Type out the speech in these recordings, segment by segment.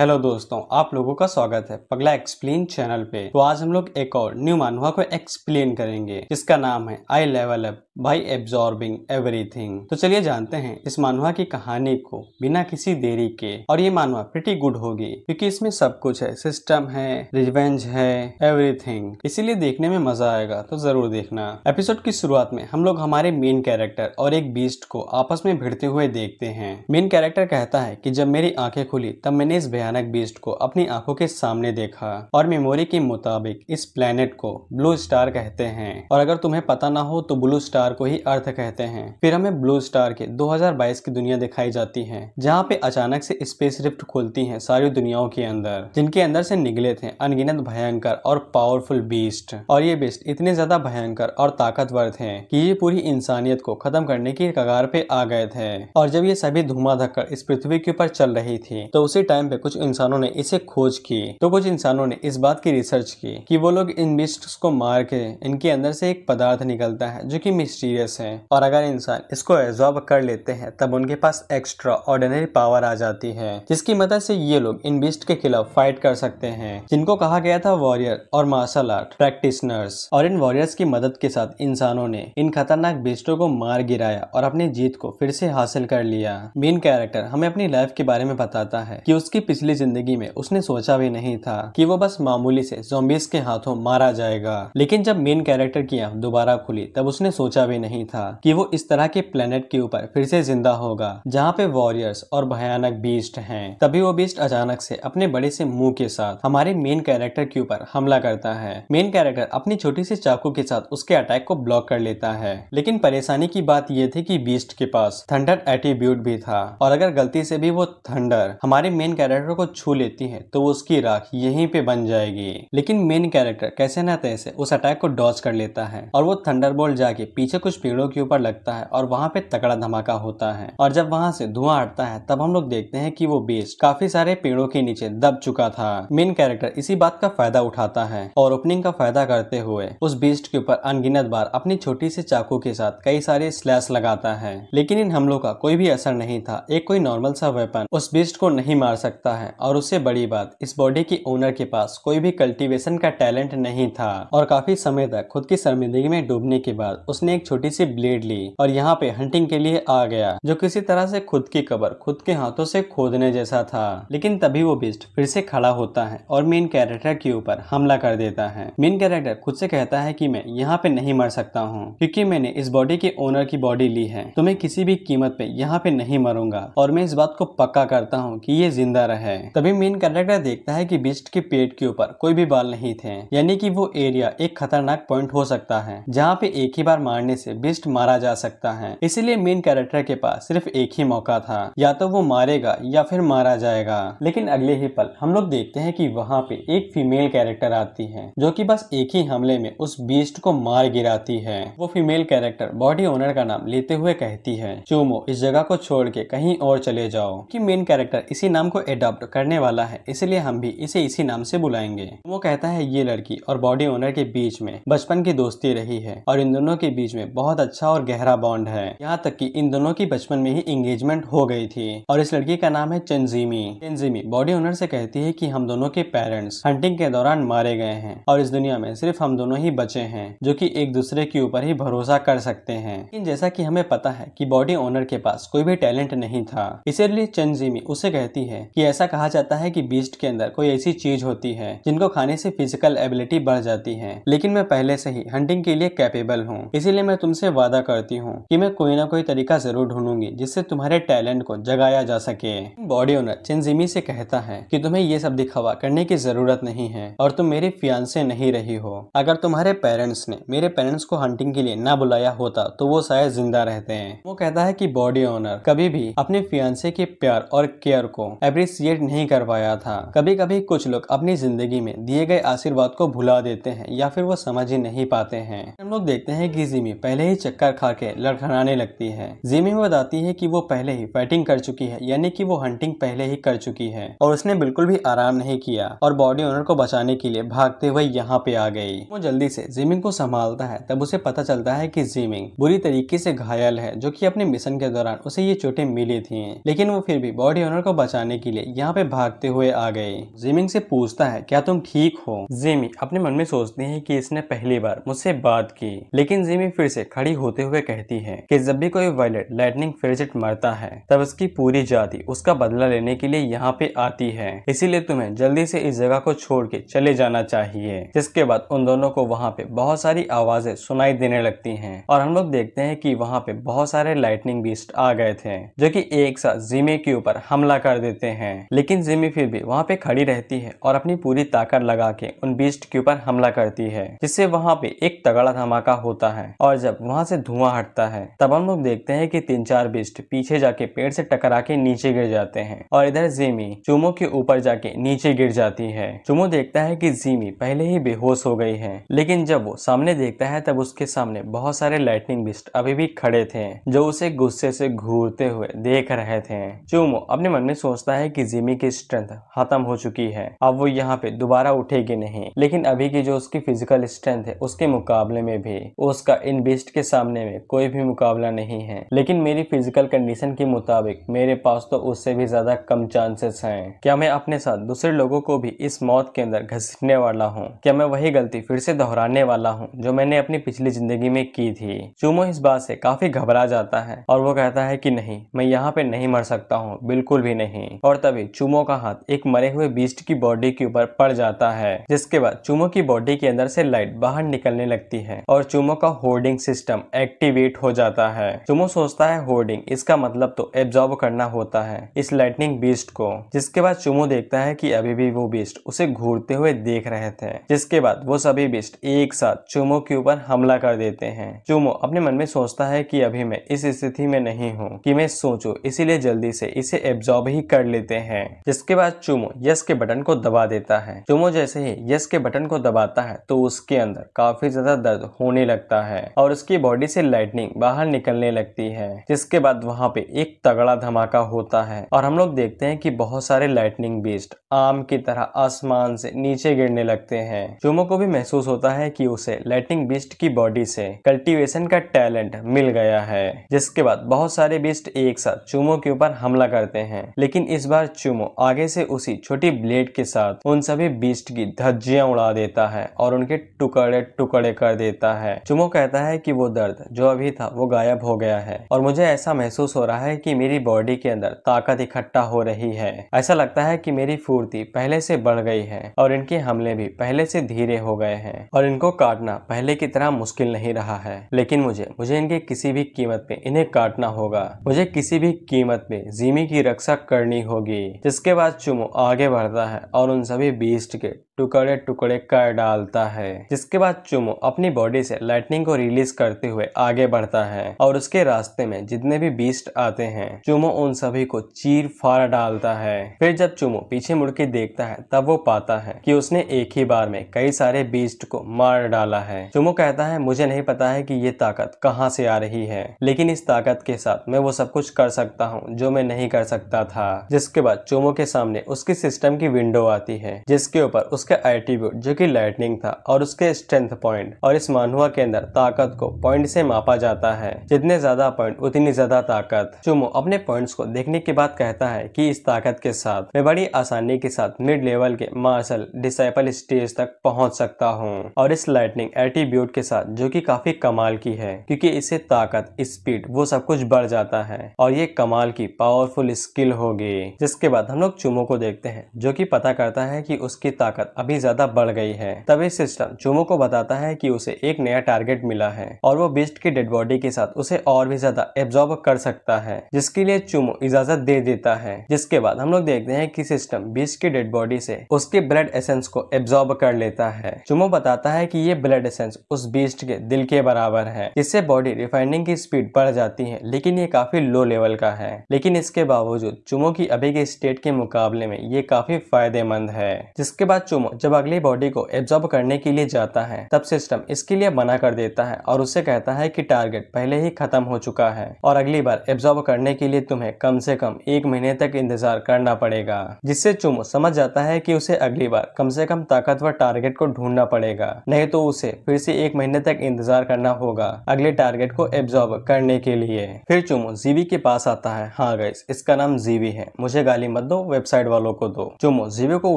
Hello दोस्तों आप लोगों का स्वागत है पगला एक्सप्लेन चैनल पे तो आज हम लोग एक और न्यू मानवा को एक्सप्लेन करेंगे जिसका नाम है I level up by absorbing everything तो चलिए जानते हैं इस मानवा की कहानी को बिना किसी देरी के और ये मानवा प्रिटी गुड होगी क्योंकि इसमें सब कुछ है सिस्टम है रिवेंज है एवरीथिंग इसीलिए देखने में मजा आएगा तो जरूर देखना एपिसोड की शुरुआत में हम लोग हमारे मेन कैरेक्टर और एक बीस्ट को आपस में भिड़ते हुए देखते हैं मेन कैरेक्टर कहता है की जब मेरी आंखें खुली तब मैंने इस भयानक बीस्ट को अपनी आंखों के सामने देखा और मेमोरी के मुताबिक इस प्लेनेट को ब्लू स्टार कहते हैं और अगर तुम्हें पता ना हो तो ब्लू स्टार स्टार को ही अर्थ कहते हैं फिर हमें ब्लू स्टार के 2022 की दुनिया दिखाई जाती है जहाँ पे अचानक से स्पेस रिफ्ट खुलती है सारी दुनियाओं के अंदर जिनके अंदर से निकले थे अनगिनत भयंकर और पावरफुल बीस्ट और ये बीस्ट इतने ज्यादा भयंकर और ताकतवर थे कि ये पूरी इंसानियत को खत्म करने की कगार पे आ गए थे और जब ये सभी धुआं इस पृथ्वी के ऊपर चल रही थी तो उसी टाइम पे कुछ इंसानों ने इसे खोज की तो कुछ इंसानों ने इस बात की रिसर्च की कि वो लोग इन बीस्ट को मार के इनके अंदर से एक पदार्थ निकलता है जो की मिस्टीरियस हैं और अगर इंसान इसको एब्जॉर्ब कर लेते हैं तब उनके पास एक्स्ट्रा ऑर्डिनरी पावर आ जाती है जिसकी मदद से ये लोग इन बीस्ट के खिलाफ फाइट कर सकते हैं जिनको कहा गया था वॉरियर और मार्शल आर्ट प्रैक्टिसनर्स और इन वॉरियर्स की मदद के साथ इंसानों ने इन खतरनाक बीस्टों को मार गिराया और अपनी जीत को फिर से हासिल कर लिया मेन कैरेक्टर हमें अपनी लाइफ के बारे में बताता है कि उसकी पिछली जिंदगी में उसने सोचा भी नहीं था कि वो बस मामूली से जोबिस के हाथों मारा जाएगा लेकिन जब मेन कैरेक्टर की आंख दोबारा खुली तब उसने सोचा सोचा भी नहीं था कि वो इस तरह के प्लेनेट के ऊपर फिर से जिंदा होगा जहाँ पे वॉरियर्स और भयानक बीस्ट हैं। तभी वो बीस्ट अचानक से अपने बड़े से मुंह के साथ हमारे मेन कैरेक्टर के ऊपर हमला करता है मेन कैरेक्टर अपनी छोटी सी चाकू के साथ उसके अटैक को ब्लॉक कर लेता है लेकिन परेशानी की बात यह थी की बीस्ट के पास थंडर एटीट्यूड भी था और अगर गलती से भी वो थंडर हमारे मेन कैरेक्टर को छू लेती है तो उसकी राख यहीं पे बन जाएगी लेकिन मेन कैरेक्टर कैसे ना तैसे उस अटैक को डॉच कर लेता है और वो थंडर जाके पीछे पीछे कुछ पेड़ों के ऊपर लगता है और वहाँ पे तगड़ा धमाका होता है और जब वहाँ से धुआं हटता है तब हम लोग देखते हैं कि वो बेस काफी सारे पेड़ों के नीचे दब चुका था मेन कैरेक्टर इसी बात का फायदा उठाता है और ओपनिंग का फायदा करते हुए उस बीस्ट के ऊपर अनगिनत बार अपनी छोटी सी चाकू के साथ कई सारे स्लैश लगाता है लेकिन इन हमलों का कोई भी असर नहीं था एक कोई नॉर्मल सा वेपन उस बीस्ट को नहीं मार सकता है और उससे बड़ी बात इस बॉडी की ओनर के पास कोई भी कल्टीवेशन का टैलेंट नहीं था और काफी समय तक खुद की शर्मिंदगी में डूबने के बाद उसने एक एक छोटी सी ब्लेड ली और यहाँ पे हंटिंग के लिए आ गया जो किसी तरह से खुद की कबर खुद के हाथों से खोदने जैसा था लेकिन तभी वो बिस्ट फिर से खड़ा होता है और मेन कैरेक्टर के ऊपर हमला कर देता है मेन कैरेक्टर खुद से कहता है की मैं यहाँ पे नहीं मर सकता हूँ क्यूँकी मैंने इस बॉडी के ओनर की बॉडी ली है तो मैं किसी भी कीमत पे यहाँ पे नहीं मरूंगा और मैं इस बात को पक्का करता हूँ की ये जिंदा रहे तभी मेन कैरेक्टर देखता है की बिस्ट के पेट के ऊपर कोई भी बाल नहीं थे यानी कि वो एरिया एक खतरनाक पॉइंट हो सकता है जहाँ पे एक ही बार मारने करने से बिस्ट मारा जा सकता है इसीलिए मेन कैरेक्टर के पास सिर्फ एक ही मौका था या तो वो मारेगा या फिर मारा जाएगा लेकिन अगले ही पल हम लोग देखते हैं कि वहाँ पे एक फीमेल कैरेक्टर आती है जो कि बस एक ही हमले में उस बीस्ट को मार गिराती है वो फीमेल कैरेक्टर बॉडी ओनर का नाम लेते हुए कहती है चूमो इस जगह को छोड़ के कहीं और चले जाओ कि मेन कैरेक्टर इसी नाम को एडॉप्ट करने वाला है इसलिए हम भी इसे इसी नाम से बुलाएंगे वो कहता है ये लड़की और बॉडी ओनर के बीच में बचपन की दोस्ती रही है और इन दोनों के बीच में में बहुत अच्छा और गहरा बॉन्ड है यहाँ तक कि इन दोनों की बचपन में ही इंगेजमेंट हो गई थी और इस लड़की का नाम है चंजीमी चंजीमी बॉडी ओनर से कहती है कि हम दोनों के पेरेंट्स हंटिंग के दौरान मारे गए हैं और इस दुनिया में सिर्फ हम दोनों ही बचे हैं जो की एक दूसरे के ऊपर ही भरोसा कर सकते हैं लेकिन जैसा की हमें पता है की बॉडी ओनर के पास कोई भी टैलेंट नहीं था इसीलिए चंजीमी उसे कहती है की ऐसा कहा जाता है की बीस्ट के अंदर कोई ऐसी चीज होती है जिनको खाने से फिजिकल एबिलिटी बढ़ जाती है लेकिन मैं पहले से ही हंटिंग के लिए कैपेबल हूँ इसीलिए मैं तुमसे वादा करती हूँ कि मैं कोई ना कोई तरीका जरूर ढूंढूंगी जिससे तुम्हारे टैलेंट को जगाया जा सके बॉडी ओनर चिंजिमी से कहता है कि तुम्हें ये सब दिखावा करने की जरूरत नहीं है और तुम मेरी फियांसे नहीं रही हो अगर तुम्हारे पेरेंट्स ने मेरे पेरेंट्स को हंटिंग के लिए ना बुलाया होता तो वो शायद जिंदा रहते हैं वो कहता है की बॉडी ओनर कभी भी अपने फियांसे के प्यार और केयर को अप्रिसिएट नहीं कर पाया था कभी कभी कुछ लोग अपनी जिंदगी में दिए गए आशीर्वाद को भुला देते हैं या फिर वो समझ ही नहीं पाते हैं हम लोग देखते हैं कि जिमी जिमी पहले ही चक्कर खा के लड़खड़ाने लगती है जिमी बताती है कि वो पहले ही फाइटिंग कर चुकी है यानी कि वो हंटिंग पहले ही कर चुकी है और उसने बिल्कुल भी आराम नहीं किया और बॉडी ओनर को बचाने के लिए भागते हुए यहाँ पे आ गई वो जल्दी से जिमिंग को संभालता है तब उसे पता चलता है की जिमिंग बुरी तरीके से घायल है जो की अपने मिशन के दौरान उसे ये चोटें मिली थी लेकिन वो फिर भी बॉडी ओनर को बचाने के लिए यहाँ पे भागते हुए आ गई जिमिंग से पूछता है क्या तुम ठीक हो जिमी अपने मन में सोचती है की इसने पहली बार मुझसे बात की लेकिन जिमी फिर से खड़ी होते हुए कहती है कि जब भी कोई वायलेट लाइटनिंग फेजिट मरता है तब उसकी पूरी जाति उसका बदला लेने के लिए यहाँ पे आती है इसीलिए तुम्हें जल्दी से इस जगह को छोड़ के चले जाना चाहिए जिसके बाद उन दोनों को वहाँ पे बहुत सारी आवाजें सुनाई देने लगती है और हम लोग देखते हैं की वहाँ पे बहुत सारे लाइटनिंग बीस्ट आ गए थे जो की एक साथ जिमे के ऊपर हमला कर देते हैं लेकिन जिमी फिर भी वहाँ पे खड़ी रहती है और अपनी पूरी ताकत लगा के उन बीस्ट के ऊपर हमला करती है जिससे वहाँ पे एक तगड़ा धमाका होता है और और जब वहाँ से धुआं हटता है तब हम लोग देखते हैं कि तीन चार बिस्ट पीछे जाके पेड़ से टकरा के नीचे गिर जाते हैं और इधर जीमी चुमो के ऊपर जाके नीचे गिर जाती है चुमो देखता है कि जीमी पहले ही बेहोश हो गई है लेकिन जब वो सामने देखता है तब उसके सामने बहुत सारे लाइटनिंग बिस्ट अभी भी खड़े थे जो उसे गुस्से से घूरते हुए देख रहे थे चुमो अपने मन में सोचता है की जिमी की स्ट्रेंथ खत्म हो चुकी है अब वो यहाँ पे दोबारा उठेगी नहीं लेकिन अभी की जो उसकी फिजिकल स्ट्रेंथ है उसके मुकाबले में भी उसका इन लेकिन बेस्ट के सामने में कोई भी मुकाबला नहीं है लेकिन मेरी फिजिकल कंडीशन के मुताबिक मेरे पास तो उससे भी ज्यादा कम चांसेस हैं क्या मैं अपने साथ दूसरे लोगों को भी इस मौत के अंदर घसीटने वाला हूँ क्या मैं वही गलती फिर से दोहराने वाला हूँ जो मैंने अपनी पिछली जिंदगी में की थी चूमो इस बात से काफी घबरा जाता है और वो कहता है की नहीं मैं यहाँ पे नहीं मर सकता हूँ बिल्कुल भी नहीं और तभी चूमो का हाथ एक मरे हुए बीस्ट की बॉडी के ऊपर पड़ जाता है जिसके बाद चूमो की बॉडी के अंदर से लाइट बाहर निकलने लगती है और चूमो का होर्डिंग होर्डिंग सिस्टम एक्टिवेट हो जाता है सुमो सोचता है होर्डिंग इसका मतलब तो एब्जॉर्ब करना होता है इस लाइटनिंग बीस्ट को जिसके बाद चुमो देखता है कि अभी भी वो बीस्ट उसे घूरते हुए देख रहे थे जिसके बाद वो सभी बीस्ट एक साथ चुमो के ऊपर हमला कर देते हैं चुमो अपने मन में सोचता है कि अभी मैं इस स्थिति में नहीं हूँ कि मैं सोचू इसीलिए जल्दी से इसे एब्जॉर्ब ही कर लेते हैं जिसके बाद चुमो यस के बटन को दबा देता है चुमो जैसे ही यस के बटन को दबाता है तो उसके अंदर काफी ज्यादा दर्द होने लगता है और उसकी बॉडी से लाइटनिंग बाहर निकलने लगती है जिसके बाद वहाँ पे एक तगड़ा धमाका होता है और हम लोग देखते हैं कि बहुत सारे लाइटनिंग बेस्ड आम की तरह आसमान से नीचे गिरने लगते हैं चूमो को भी महसूस होता है कि उसे लाइटिंग बिस्ट की बॉडी से कल्टीवेशन का टैलेंट मिल गया है जिसके बाद बहुत सारे बिस्ट एक साथ चूमो के ऊपर हमला करते हैं लेकिन इस बार चूमो आगे से उसी छोटी ब्लेड के साथ उन सभी बिस्ट की धज्जियां उड़ा देता है और उनके टुकड़े टुकड़े कर देता है चुमो कहता है की वो दर्द जो अभी था वो गायब हो गया है और मुझे ऐसा महसूस हो रहा है की मेरी बॉडी के अंदर ताकत इकट्ठा हो रही है ऐसा लगता है की मेरी फूड आपूर्ति पहले से बढ़ गई है और इनके हमले भी पहले से धीरे हो गए हैं और इनको काटना पहले की तरह मुश्किल नहीं रहा है लेकिन मुझे मुझे इनके किसी भी कीमत पे इन्हें काटना होगा मुझे किसी भी कीमत पे जिमी की रक्षा करनी होगी जिसके बाद चुमो आगे बढ़ता है और उन सभी बीस्ट के टुकड़े टुकड़े कर डालता है जिसके बाद चुमो अपनी बॉडी से लाइटनिंग को रिलीज करते हुए आगे बढ़ता है और उसके रास्ते में जितने भी बीस्ट आते हैं चुमो उन सभी को चीर फाड़ डालता है फिर जब चुमो पीछे मुड़ के देखता है तब वो पाता है कि उसने एक ही बार में कई सारे बीस्ट को मार डाला है चुमो कहता है मुझे नहीं पता है की ये ताकत कहाँ से आ रही है लेकिन इस ताकत के साथ मैं वो सब कुछ कर सकता हूँ जो मैं नहीं कर सकता था जिसके बाद चुमो के सामने उसकी सिस्टम की विंडो आती है जिसके ऊपर उस उसके एटीट्यूड जो कि लाइटनिंग था और उसके स्ट्रेंथ पॉइंट और इस मानवा के अंदर ताकत को पॉइंट से मापा जाता है जितने ज्यादा पॉइंट उतनी ज्यादा ताकत चुमो अपने पॉइंट्स को देखने के बाद कहता है कि इस ताकत के साथ मैं बड़ी आसानी के साथ मिड लेवल के मार्शल डिसाइपल स्टेज तक पहुंच सकता हूँ और इस लाइटनिंग एटीट्यूड के साथ जो की काफी कमाल की है क्योंकि इससे ताकत स्पीड वो सब कुछ बढ़ जाता है और ये कमाल की पावरफुल स्किल होगी जिसके बाद हम लोग चुमो को देखते हैं जो कि पता करता है कि उसकी ताकत अभी ज्यादा बढ़ गई है तभी सिस्टम चुमो को बताता है कि उसे एक नया टारगेट मिला है और वो बिस्ट की डेड बॉडी के साथ उसे और भी ज्यादा एब्जॉर्ब कर सकता है जिसके लिए चुमो इजाजत दे देता है जिसके बाद हम लोग देखते हैं कि सिस्टम बीस्ट की डेड बॉडी से उसके ब्लड एसेंस को एब्जॉर्ब कर लेता है चुमो बताता है की ये ब्लड एसेंस उस बीस्ट के दिल के बराबर है इससे बॉडी रिफाइनिंग की स्पीड बढ़ जाती है लेकिन ये काफी लो लेवल का है लेकिन इसके बावजूद चुमो की अभी के स्टेट के मुकाबले में ये काफी फायदेमंद है जिसके बाद चुमो सोमो जब अगली बॉडी को एब्जॉर्ब करने के लिए जाता है तब सिस्टम इसके लिए मना कर देता है और उसे कहता है कि टारगेट पहले ही खत्म हो चुका है और अगली बार एब्जॉर्ब करने के लिए तुम्हें कम से कम एक महीने तक इंतजार करना पड़ेगा जिससे चुमो समझ जाता है की उसे अगली बार कम से कम ताकतवर टारगेट को ढूंढना पड़ेगा नहीं तो उसे फिर से एक महीने तक इंतजार करना होगा अगले टारगेट को एब्जॉर्ब करने के लिए फिर चुमो जीवी के पास आता है हाँ गई इसका नाम जीवी है मुझे गाली मत दो वेबसाइट वालों को दो चुमो जीवी को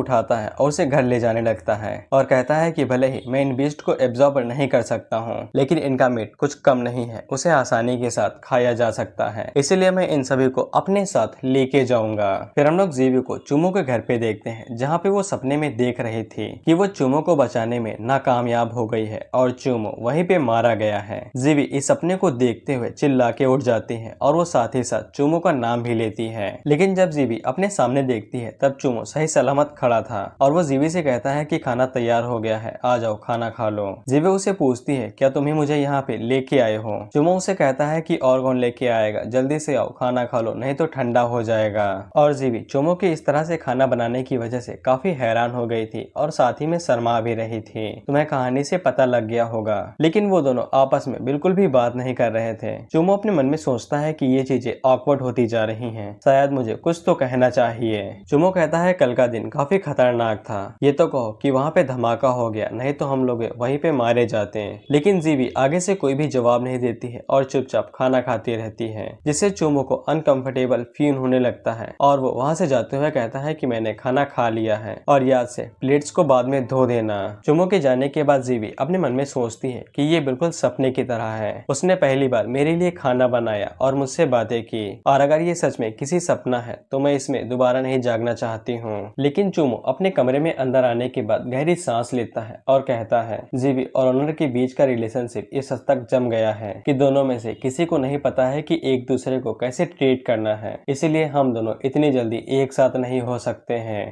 उठाता है और उसे घर ले ले जाने लगता है और कहता है कि भले ही मैं इन बीस्ट को एब्जॉर्ब नहीं कर सकता हूँ लेकिन इनका मीट कुछ कम नहीं है उसे आसानी के साथ खाया जा सकता है इसीलिए मैं इन सभी को अपने साथ लेके जाऊंगा फिर हम लोग जीवी को चुमो के घर पे देखते हैं जहाँ पे वो सपने में देख रही थी कि वो चुमो को बचाने में नाकामयाब हो गई है और चुमो वहीं पे मारा गया है जीवी इस सपने को देखते हुए चिल्ला के उठ जाती है और वो साथ ही साथ चुमो का नाम भी लेती है लेकिन जब जीवी अपने सामने देखती है तब चुमो सही सलामत खड़ा था और वो जीवी से कहता है कि खाना तैयार हो गया है आ जाओ खाना खा लो जिवे उसे पूछती है क्या तुम्हें मुझे यहाँ पे लेके आए हो जुमो उसे कहता है कि और कौन लेके आएगा जल्दी से आओ खाना खा लो नहीं तो ठंडा हो जाएगा और जीवी चुमो के इस तरह से खाना बनाने की वजह से काफी हैरान हो गई थी और साथ ही में शर्मा भी रही थी तुम्हें कहानी से पता लग गया होगा लेकिन वो दोनों आपस में बिल्कुल भी बात नहीं कर रहे थे चुमो अपने मन में सोचता है की ये चीजें ऑकवर्ड होती जा रही है शायद मुझे कुछ तो कहना चाहिए चुमो कहता है कल का दिन काफी खतरनाक था ये तो कहो कि वहाँ पे धमाका हो गया नहीं तो हम लोग वहीं पे मारे जाते हैं लेकिन जीवी आगे से कोई भी जवाब नहीं देती है और चुपचाप खाना खाती रहती है जिससे चूमो को अनकंफर्टेबल फील होने लगता है और वो वहाँ से जाते हुए कहता है कि मैंने खाना खा लिया है और याद से प्लेट्स को बाद में धो देना चुमो के जाने के बाद जीवी अपने मन में सोचती है की ये बिल्कुल सपने की तरह है उसने पहली बार मेरे लिए खाना बनाया और मुझसे बातें की और अगर ये सच में किसी सपना है तो मैं इसमें दोबारा नहीं जागना चाहती हूँ लेकिन चूमो अपने कमरे में अंदर आने के बाद गहरी सांस लेता है और कहता है जीवी और ओनर के बीच का रिलेशनशिप इस हद तक जम गया है कि दोनों में से किसी को नहीं पता है कि एक दूसरे को कैसे ट्रीट करना है इसीलिए हम दोनों इतनी जल्दी एक साथ नहीं हो सकते हैं